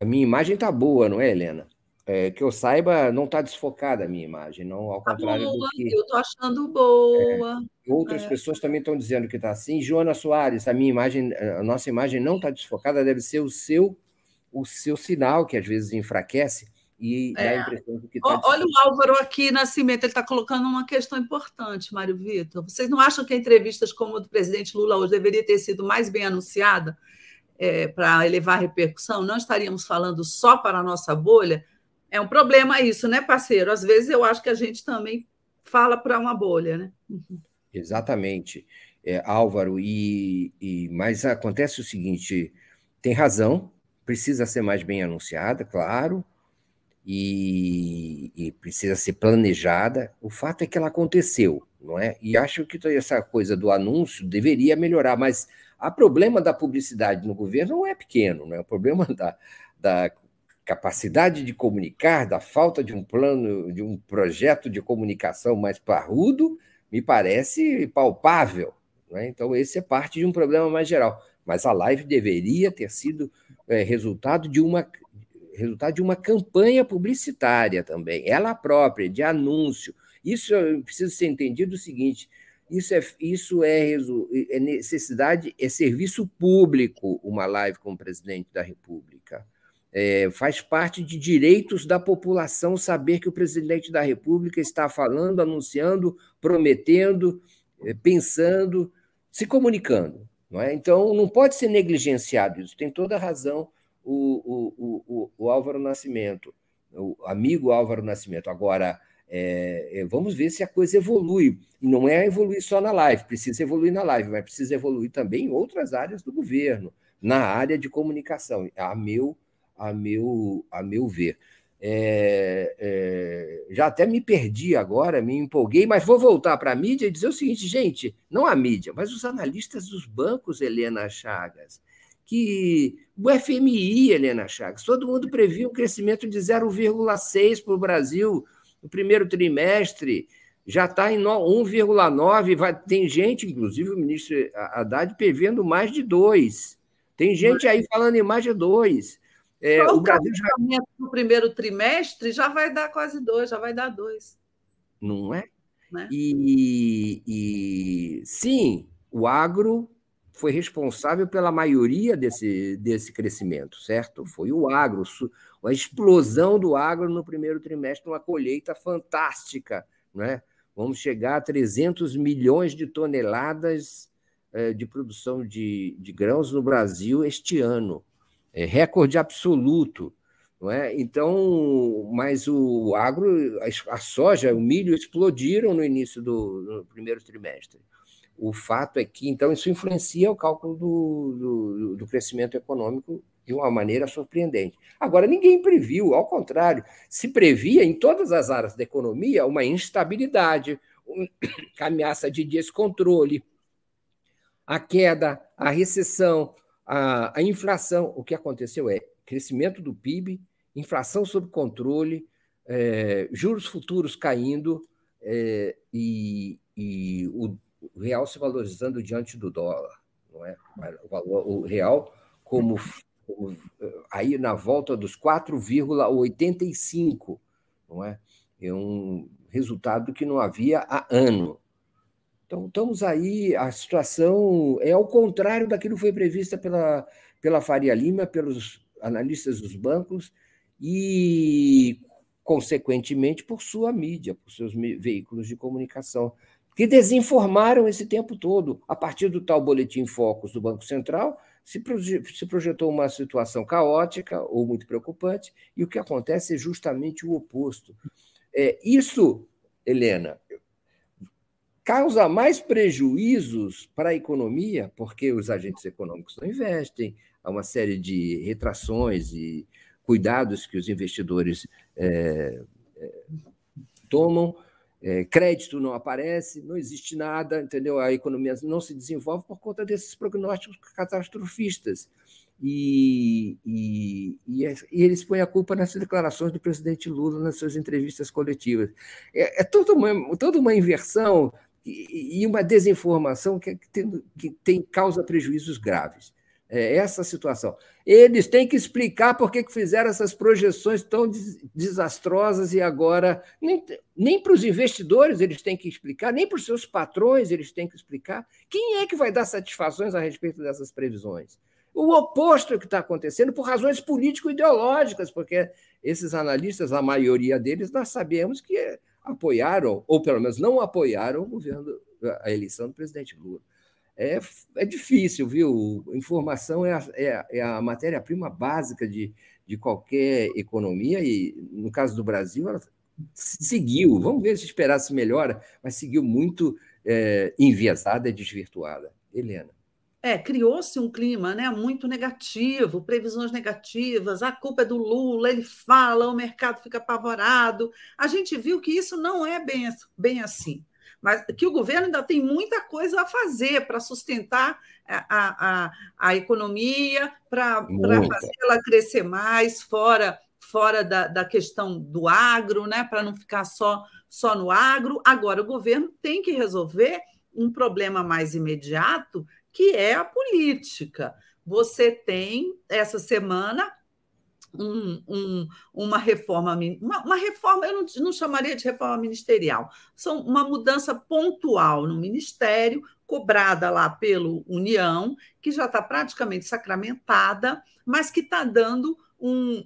A minha imagem tá boa, não é, Helena? É, que eu saiba, não está desfocada a minha imagem, não ao tá contrário boa, do que... Eu estou achando boa. É, outras é. pessoas também estão dizendo que está assim. Joana Soares, a minha imagem, a nossa imagem não está desfocada, deve ser o seu o seu sinal que às vezes enfraquece. E é. dá a é. impressão tá de que tá Olha o Álvaro aqui, Nascimento, ele está colocando uma questão importante, Mário Vitor. Vocês não acham que entrevistas como a do presidente Lula hoje deveria ter sido mais bem anunciada é, para elevar a repercussão? Não estaríamos falando só para a nossa bolha? É um problema isso, né, parceiro? Às vezes eu acho que a gente também fala para uma bolha, né? Uhum. Exatamente, é, Álvaro. E, e, mas acontece o seguinte: tem razão, precisa ser mais bem anunciada, claro e, e, precisa ser planejada. O fato é que ela aconteceu, não é? E acho que essa coisa do anúncio deveria melhorar, mas o problema da publicidade no governo não é pequeno, não é? O problema da, da capacidade de comunicar, da falta de um plano, de um projeto de comunicação mais parrudo, me parece palpável. É? Então, esse é parte de um problema mais geral. Mas a live deveria ter sido é, resultado de uma resultado de uma campanha publicitária também, ela própria, de anúncio. Isso precisa ser entendido o seguinte: isso é, isso é, é necessidade, é serviço público uma live com o presidente da República. É, faz parte de direitos da população saber que o presidente da República está falando, anunciando, prometendo, é, pensando, se comunicando. Não é? Então, não pode ser negligenciado isso. Tem toda a razão o, o, o, o Álvaro Nascimento, o amigo Álvaro Nascimento. Agora, é, é vamos ver se a coisa evolui. Não é evoluir só na live, precisa evoluir na live, mas precisa evoluir também em outras áreas do governo, na área de comunicação, a meu, a meu, a meu ver. É, é, já até me perdi agora, me empolguei, mas vou voltar para a mídia e dizer o seguinte, gente, não a mídia, mas os analistas dos bancos, Helena Chagas, que o FMI, Helena Chagas, todo mundo previu um crescimento de 0,6 para o Brasil no primeiro trimestre, já está em 1,9. Tem gente, inclusive o ministro Haddad, prevendo mais de 2. Tem gente aí falando em mais de 2. É, Só o crescimento já... no primeiro trimestre já vai dar quase 2, já vai dar 2. Não é? Não é? E, e sim, o agro foi responsável pela maioria desse, desse crescimento, certo? Foi o agro, a explosão do agro no primeiro trimestre, uma colheita fantástica, né? Vamos chegar a 300 milhões de toneladas é, de produção de, de grãos no Brasil este ano, é recorde absoluto. Não é? Então, mas o agro, a soja, o milho explodiram no início do no primeiro trimestre. O fato é que, então, isso influencia o cálculo do, do, do crescimento econômico de uma maneira surpreendente. Agora, ninguém previu, ao contrário, se previa em todas as áreas da economia uma instabilidade, uma ameaça de descontrole, a queda, a recessão, a, a inflação. O que aconteceu é crescimento do PIB, inflação sob controle, é, juros futuros caindo é, e, e o, o real se valorizando diante do dólar, não é? O, valor, o real como, como aí na volta dos 4,85, não é? É um resultado que não havia há ano. Então estamos aí, a situação é ao contrário daquilo que foi prevista pela, pela Faria Lima, pelos analistas dos bancos e, consequentemente, por sua mídia, por seus veículos de comunicação que desinformaram esse tempo todo. A partir do tal boletim Focus do Banco Central, se, projetou uma situação caótica ou muito preocupante, e o que acontece é justamente o oposto. É, isso, Helena, causa mais prejuízos para a economia, porque os agentes econômicos não investem, há uma série de retrações e cuidados que os investidores é, é, tomam é, crédito não aparece, não existe nada, entendeu? A economia não se desenvolve por conta desses prognósticos catastrofistas. E, e, e, é, e eles põem a culpa nessas declarações do presidente Lula nas suas entrevistas coletivas. É, é toda, uma, toda uma inversão e, e uma desinformação que, é que, tem, que tem causa prejuízos graves. É essa situação. Eles têm que explicar por que fizeram essas projeções tão desastrosas e agora. Nem, nem para os investidores eles têm que explicar, nem para os seus patrões eles têm que explicar. Quem é que vai dar satisfações a respeito dessas previsões? O oposto que está acontecendo por razões político-ideológicas, porque esses analistas, a maioria deles, nós sabemos que apoiaram, ou pelo menos não apoiaram, o governo, a eleição do presidente Lula é, é difícil, viu? Informação é a, é a, é a matéria-prima básica de, de qualquer economia, e no caso do Brasil, ela seguiu. Vamos ver se esperasse melhora, mas seguiu muito é, enviesada e desvirtuada. Helena. É, criou-se um clima né, muito negativo, previsões negativas, a culpa é do Lula, ele fala, o mercado fica apavorado. A gente viu que isso não é bem, bem assim mas que o governo ainda tem muita coisa a fazer para sustentar a, a, a economia, para fazer ela crescer mais fora fora da, da questão do agro, né? para não ficar só, só no agro. Agora, o governo tem que resolver um problema mais imediato, que é a política. Você tem, essa semana, um, um, uma reforma, uma, uma reforma, eu não, não, chamaria de reforma ministerial, são uma mudança pontual no ministério, cobrada lá pelo União, que já está praticamente sacramentada, mas que está dando um,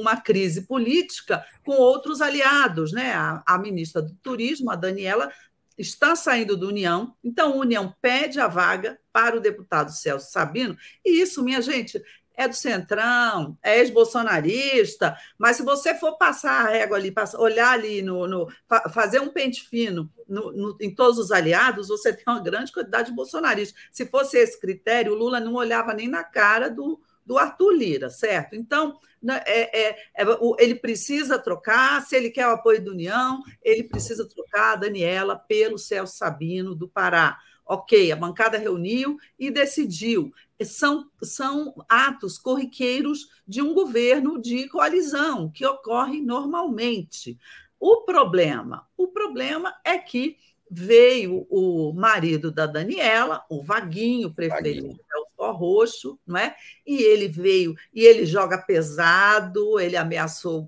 uma crise política com outros aliados, né? A, a ministra do Turismo, a Daniela, está saindo do União, então a União pede a vaga para o deputado Celso Sabino, e isso, minha gente, é do Centrão, é ex-bolsonarista, mas se você for passar a régua ali, olhar ali, no, no fazer um pente fino no, no, em todos os aliados, você tem uma grande quantidade de bolsonaristas. Se fosse esse critério, o Lula não olhava nem na cara do, do Arthur Lira, certo? Então, né, é, é, é, ele precisa trocar, se ele quer o apoio da União, ele precisa trocar a Daniela pelo Celso Sabino do Pará. Ok, a bancada reuniu e decidiu. São, são atos corriqueiros de um governo de coalizão, que ocorre normalmente. O problema, o problema é que veio o marido da Daniela, o Vaguinho, prefeito Vaguinho. Belfort Roxo, não é? E ele veio e ele joga pesado, ele ameaçou,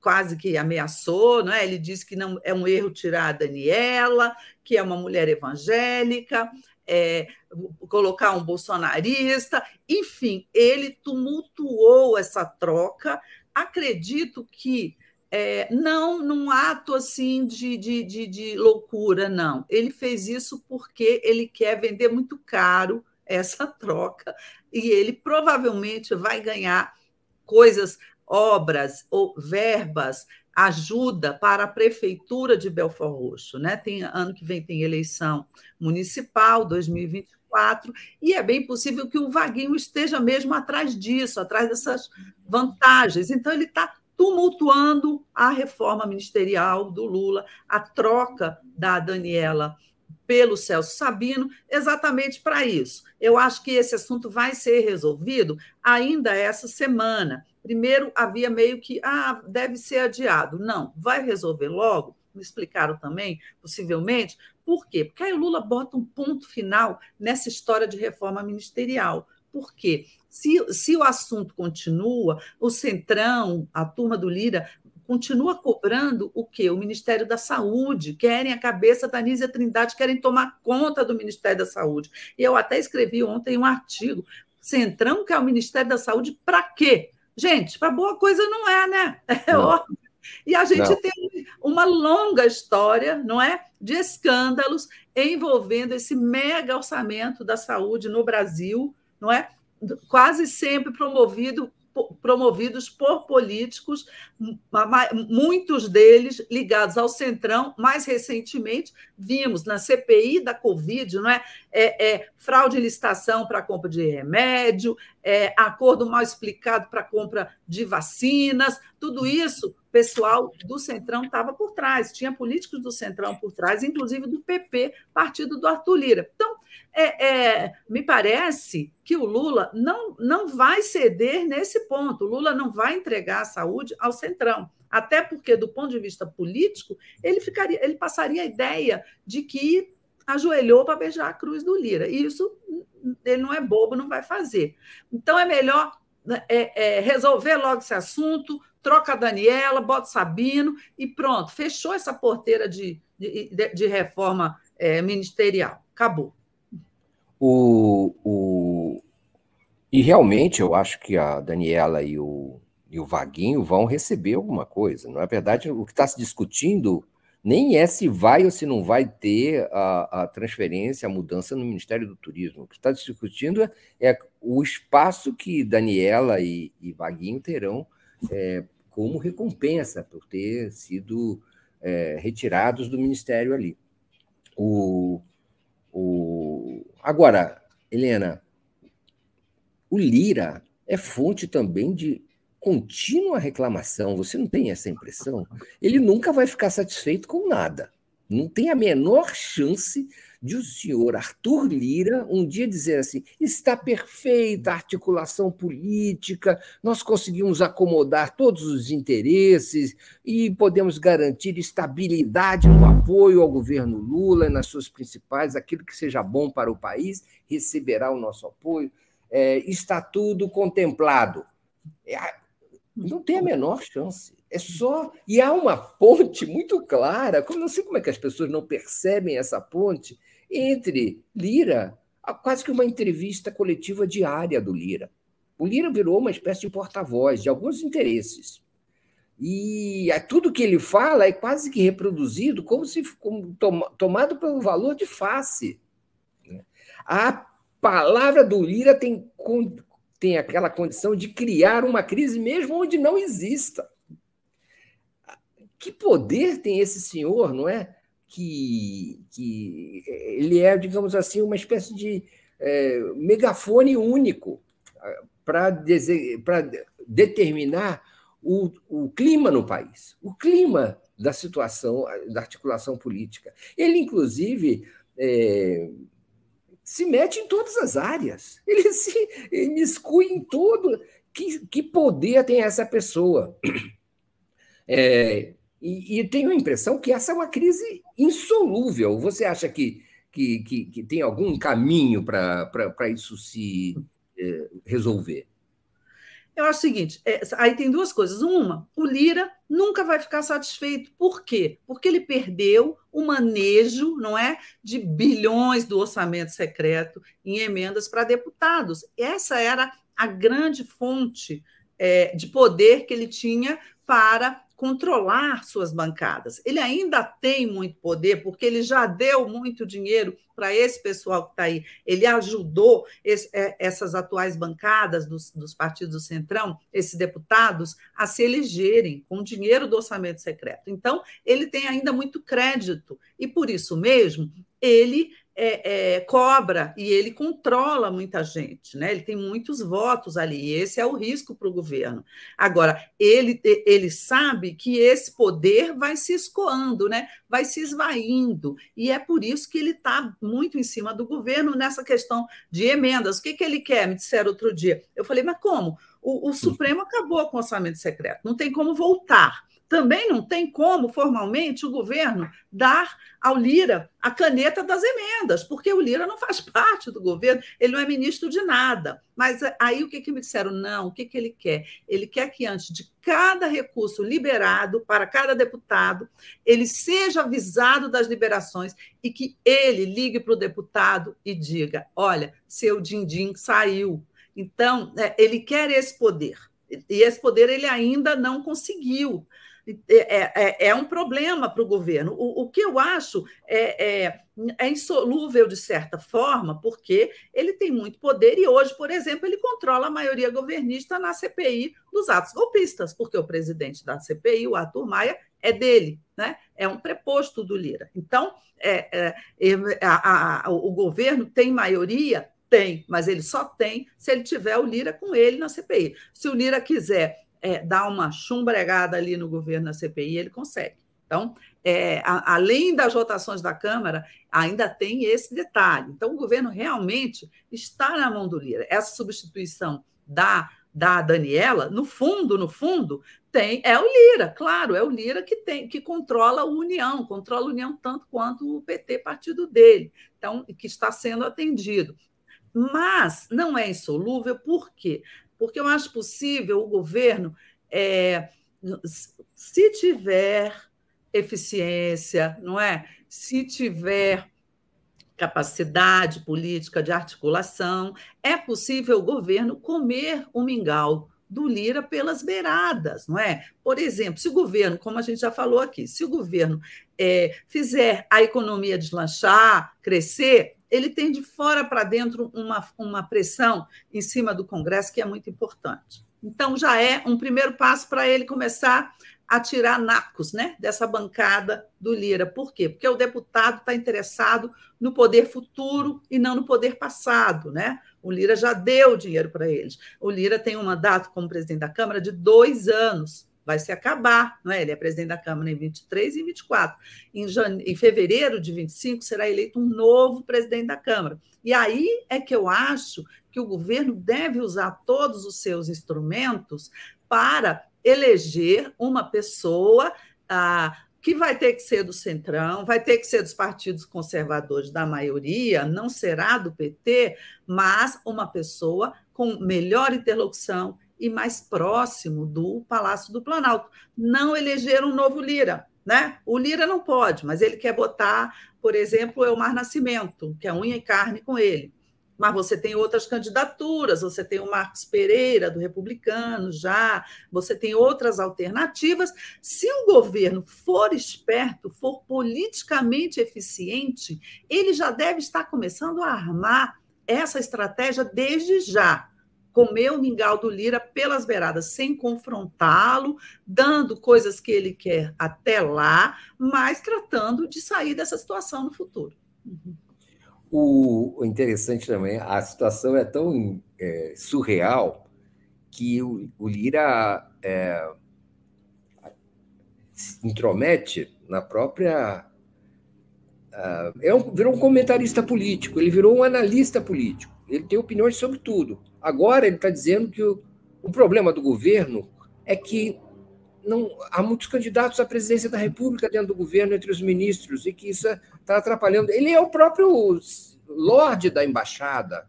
quase que ameaçou, não é? Ele disse que não é um erro tirar a Daniela, que é uma mulher evangélica, é, colocar um bolsonarista, enfim, ele tumultuou essa troca. Acredito que é, não num ato assim de, de, de, de, loucura, não. Ele fez isso porque ele quer vender muito caro essa troca e ele provavelmente vai ganhar coisas, obras ou verbas ajuda para a prefeitura de Belfort Roxo, né? Tem ano que vem tem eleição municipal 2024 e é bem possível que o Vaguinho esteja mesmo atrás disso, atrás dessas vantagens. Então ele está tumultuando a reforma ministerial do Lula, a troca da Daniela pelo Celso Sabino, exatamente para isso. Eu acho que esse assunto vai ser resolvido ainda essa semana. Primeiro havia meio que, ah, deve ser adiado. Não, vai resolver logo. Me explicaram também, possivelmente. Por quê? Porque aí o Lula bota um ponto final nessa história de reforma ministerial. Por quê? Se, se o assunto continua, o Centrão, a turma do Lira, continua cobrando o que O Ministério da Saúde, querem a cabeça da Nízia Trindade, querem tomar conta do Ministério da Saúde. E eu até escrevi ontem um artigo, Centrão quer o Ministério da Saúde para quê? Gente, para boa coisa não é, né? É não. óbvio. E a gente não. tem uma longa história, não é? De escândalos envolvendo esse mega orçamento da saúde no Brasil, não é? Quase sempre promovido promovidos por políticos, muitos deles ligados ao Centrão. Mais recentemente, vimos na CPI da Covid, não é? é, é fraude em licitação para compra de remédio, é, acordo mal explicado para compra de vacinas, tudo isso pessoal do Centrão estava por trás, tinha políticos do Centrão por trás, inclusive do PP, partido do Arthur Lira. Então, é, é, me parece que o Lula não, não vai ceder nesse ponto, o Lula não vai entregar a saúde ao Centrão. Até porque, do ponto de vista político, ele, ficaria, ele passaria a ideia de que ajoelhou para beijar a cruz do Lira. E isso ele não é bobo, não vai fazer. Então é melhor né, é, é, resolver logo esse assunto, troca a Daniela, bota o Sabino e pronto, fechou essa porteira de, de, de reforma é, ministerial. Acabou. O, o... E realmente eu acho que a Daniela e o, e o Vaguinho vão receber alguma coisa. Não é verdade, o que está se discutindo nem é se vai ou se não vai ter a, a transferência, a mudança no Ministério do Turismo. O que está discutindo é, é, o espaço que Daniela e, e Vaguinho terão é, como recompensa por ter sido é, retirados do Ministério ali. O, o... Agora, Helena, o Lira é fonte também de contínua reclamação, você não tem essa impressão? Ele nunca vai ficar satisfeito com nada. Não tem a menor chance de o senhor Arthur Lira um dia dizer assim: está perfeita a articulação política, nós conseguimos acomodar todos os interesses e podemos garantir estabilidade no apoio ao governo Lula e nas suas principais, aquilo que seja bom para o país receberá o nosso apoio. É, está tudo contemplado. É, não tem a então. menor chance. É só. E há uma ponte muito clara, como não sei como é que as pessoas não percebem essa ponte, entre Lira, quase que uma entrevista coletiva diária do Lira. O Lira virou uma espécie de porta-voz de alguns interesses. E é, tudo que ele fala é quase que reproduzido, como se como tomado pelo valor de face. Né? A palavra do Lira tem tem aquela condição de criar uma crise mesmo onde não exista. Que poder tem esse senhor, não é? Que, que ele é, digamos assim, uma espécie de é, megafone único ah, para determinar o, o clima no país, o clima da situação, da articulação política. Ele, inclusive, é, se mete em todas as áreas. Ele se imiscui em tudo. Que, que poder tem essa pessoa? É, e, e, tenho a impressão que essa é uma crise insolúvel. Você acha que, que, que, que tem algum caminho para isso se é, resolver? Eu acho o seguinte: é, aí tem duas coisas. Uma, o Lira nunca vai ficar satisfeito. Por quê? Porque ele perdeu o manejo, não é, de bilhões do orçamento secreto em emendas para deputados. Essa era a grande fonte é, de poder que ele tinha para controlar suas bancadas. Ele ainda tem muito poder, porque ele já deu muito dinheiro para esse pessoal que está aí. Ele ajudou esse, é, essas atuais bancadas dos, dos partidos do Centrão, esses deputados, a se elegerem com dinheiro do orçamento secreto. Então, ele tem ainda muito crédito, e por isso mesmo, ele é, é, cobra e ele controla muita gente, né? Ele tem muitos votos ali, e esse é o risco para o governo. Agora, ele, ele sabe que esse poder vai se escoando, né? vai se esvaindo, e é por isso que ele está muito em cima do governo nessa questão de emendas. O que, que ele quer? Me disseram outro dia. Eu falei, mas como? O, o hum. Supremo acabou com o orçamento secreto, não tem como voltar. Também não tem como, formalmente, o governo dar ao Lira a caneta das emendas, porque o Lira não faz parte do governo, ele não é ministro de nada. Mas eh, aí o que, que me disseram? Não, o que, que ele quer? Ele quer que, antes de cada recurso liberado para cada deputado, ele seja avisado das liberações e que ele ligue para o deputado e diga: olha, seu din-din saiu. Então, é, ele quer esse poder. E esse poder ele ainda não conseguiu. É, é, é, é um problema para o governo. O, que eu acho é, é, é, insolúvel, de certa forma, porque ele tem muito poder e hoje, por exemplo, ele controla a maioria governista na CPI dos atos golpistas, porque o presidente da CPI, o Arthur Maia, é dele, né? é um preposto do Lira. Então, é, a, a, o governo tem maioria tem, mas ele só tem se ele tiver o Lira com ele na CPI. Se o Lira quiser é, dar uma chumbregada ali no governo na CPI, ele consegue. Então, é, a, além das votações da Câmara, ainda tem esse detalhe. Então, o governo realmente está na mão do Lira. Essa substituição da, da Daniela, no fundo, no fundo, tem é o Lira, claro, é o Lira que tem que controla a União, controla a União tanto quanto o PT, partido dele, então que está sendo atendido. Mas não é insolúvel porque porque eu acho possível o governo, é, se tiver eficiência, não é? Se tiver capacidade política de articulação, é possível o governo comer o mingau do Lira pelas beiradas, não é? Por exemplo, se o governo, como a gente já falou aqui, se o governo é, fizer a economia deslanchar, crescer, ele tem de fora para dentro uma, uma pressão em cima do Congresso que é muito importante. Então, já é um primeiro passo para ele começar a tirar nacos né, dessa bancada do Lira. Por quê? Porque o deputado está interessado no poder futuro e não no poder passado. Né? O Lira já deu dinheiro para eles. O Lira tem um mandato como presidente da Câmara de dois anos vai se acabar, não é? Ele é presidente da Câmara em 23 e 24. Em, jane... em fevereiro de 25 será eleito um novo presidente da Câmara. E aí é que eu acho que o governo deve usar todos os seus instrumentos para eleger uma pessoa ah, que vai ter que ser do Centrão, vai ter que ser dos partidos conservadores da maioria, não será do PT, mas uma pessoa com melhor interlocução, e mais próximo do Palácio do Planalto. Não elegeram um novo Lira. Né? O Lira não pode, mas ele quer botar, por exemplo, o Elmar Nascimento, que é unha e carne com ele. Mas você tem outras candidaturas, você tem o Marcos Pereira, do Republicano, já, você tem outras alternativas. Se o governo for esperto, for politicamente eficiente, ele já deve estar começando a armar essa estratégia desde já comer o mingau do Lira pelas beiradas, sem confrontá-lo, dando coisas que ele quer até lá, mas tratando de sair dessa situação no futuro. Uhum. O, interessante também, a situação é tão é, surreal que o, o Lira é, se intromete na própria. Ah, é um, virou um comentarista político, ele virou um analista político, ele tem opiniões sobre tudo Agora ele está dizendo que o, o problema do governo é que não, há muitos candidatos à presidência da República dentro do governo, entre os ministros, e que isso está é, atrapalhando. Ele é o próprio lorde da embaixada,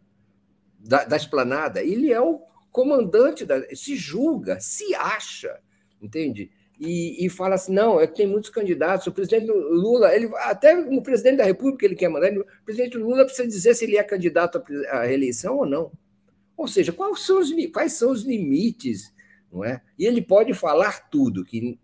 da, da esplanada, ele é o comandante, da, se julga, se acha, entende? E, e fala assim: não, é que tem muitos candidatos. O presidente Lula, ele, até o presidente da República ele quer mandar, ele, o presidente Lula precisa dizer se ele é candidato à reeleição ou não. Ou seja, quais são os, quais são os limites? Não é? E ele pode falar tudo, que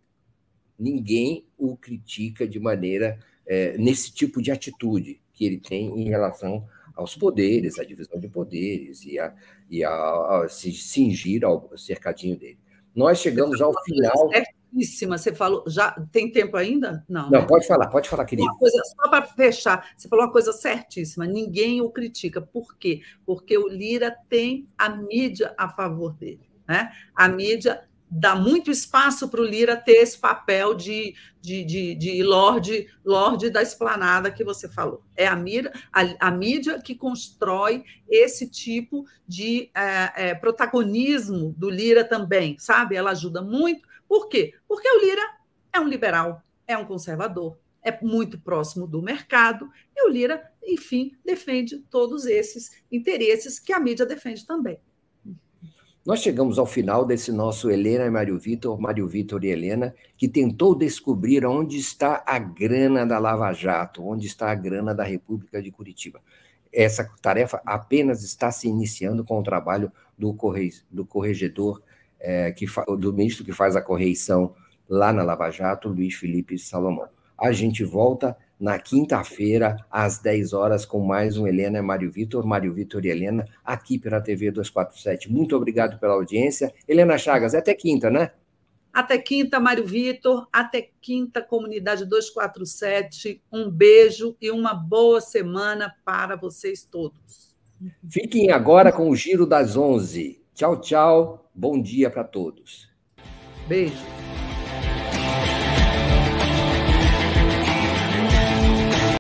ninguém o critica de maneira é, nesse tipo de atitude que ele tem em relação aos poderes, à divisão de poderes e a, e a, a se cingir ao cercadinho dele. Nós chegamos ao final importantíssima. Você falou, já tem tempo ainda? Não. Não, né? pode falar, pode falar, querida. Uma coisa, só para fechar, você falou uma coisa certíssima. Ninguém o critica. Por quê? Porque o Lira tem a mídia a favor dele. Né? A mídia dá muito espaço para o Lira ter esse papel de, de, de, de lorde, da esplanada que você falou. É a, mira, a, a mídia que constrói esse tipo de é, é, protagonismo do Lira também, sabe? Ela ajuda muito, por quê? Porque o Lira é um liberal, é um conservador, é muito próximo do mercado, e o Lira, enfim, defende todos esses interesses que a mídia defende também. Nós chegamos ao final desse nosso Helena e Mário Vitor, Mário Vitor e Helena, que tentou descobrir onde está a grana da Lava Jato, onde está a grana da República de Curitiba. Essa tarefa apenas está se iniciando com o trabalho do, corre, do corregedor é, que do ministro que faz a correição lá na Lava Jato, Luiz Felipe Salomão. A gente volta na quinta-feira, às 10 horas, com mais um Helena e Mário Vitor, Mário Vitor e Helena, aqui pela TV 247. Muito obrigado pela audiência. Helena Chagas, é até quinta, né? Até quinta, Mário Vitor. Até quinta, Comunidade 247. Um beijo e uma boa semana para vocês todos. Fiquem agora com o Giro das 11. Tchau, tchau. Bom dia para todos. Beijo.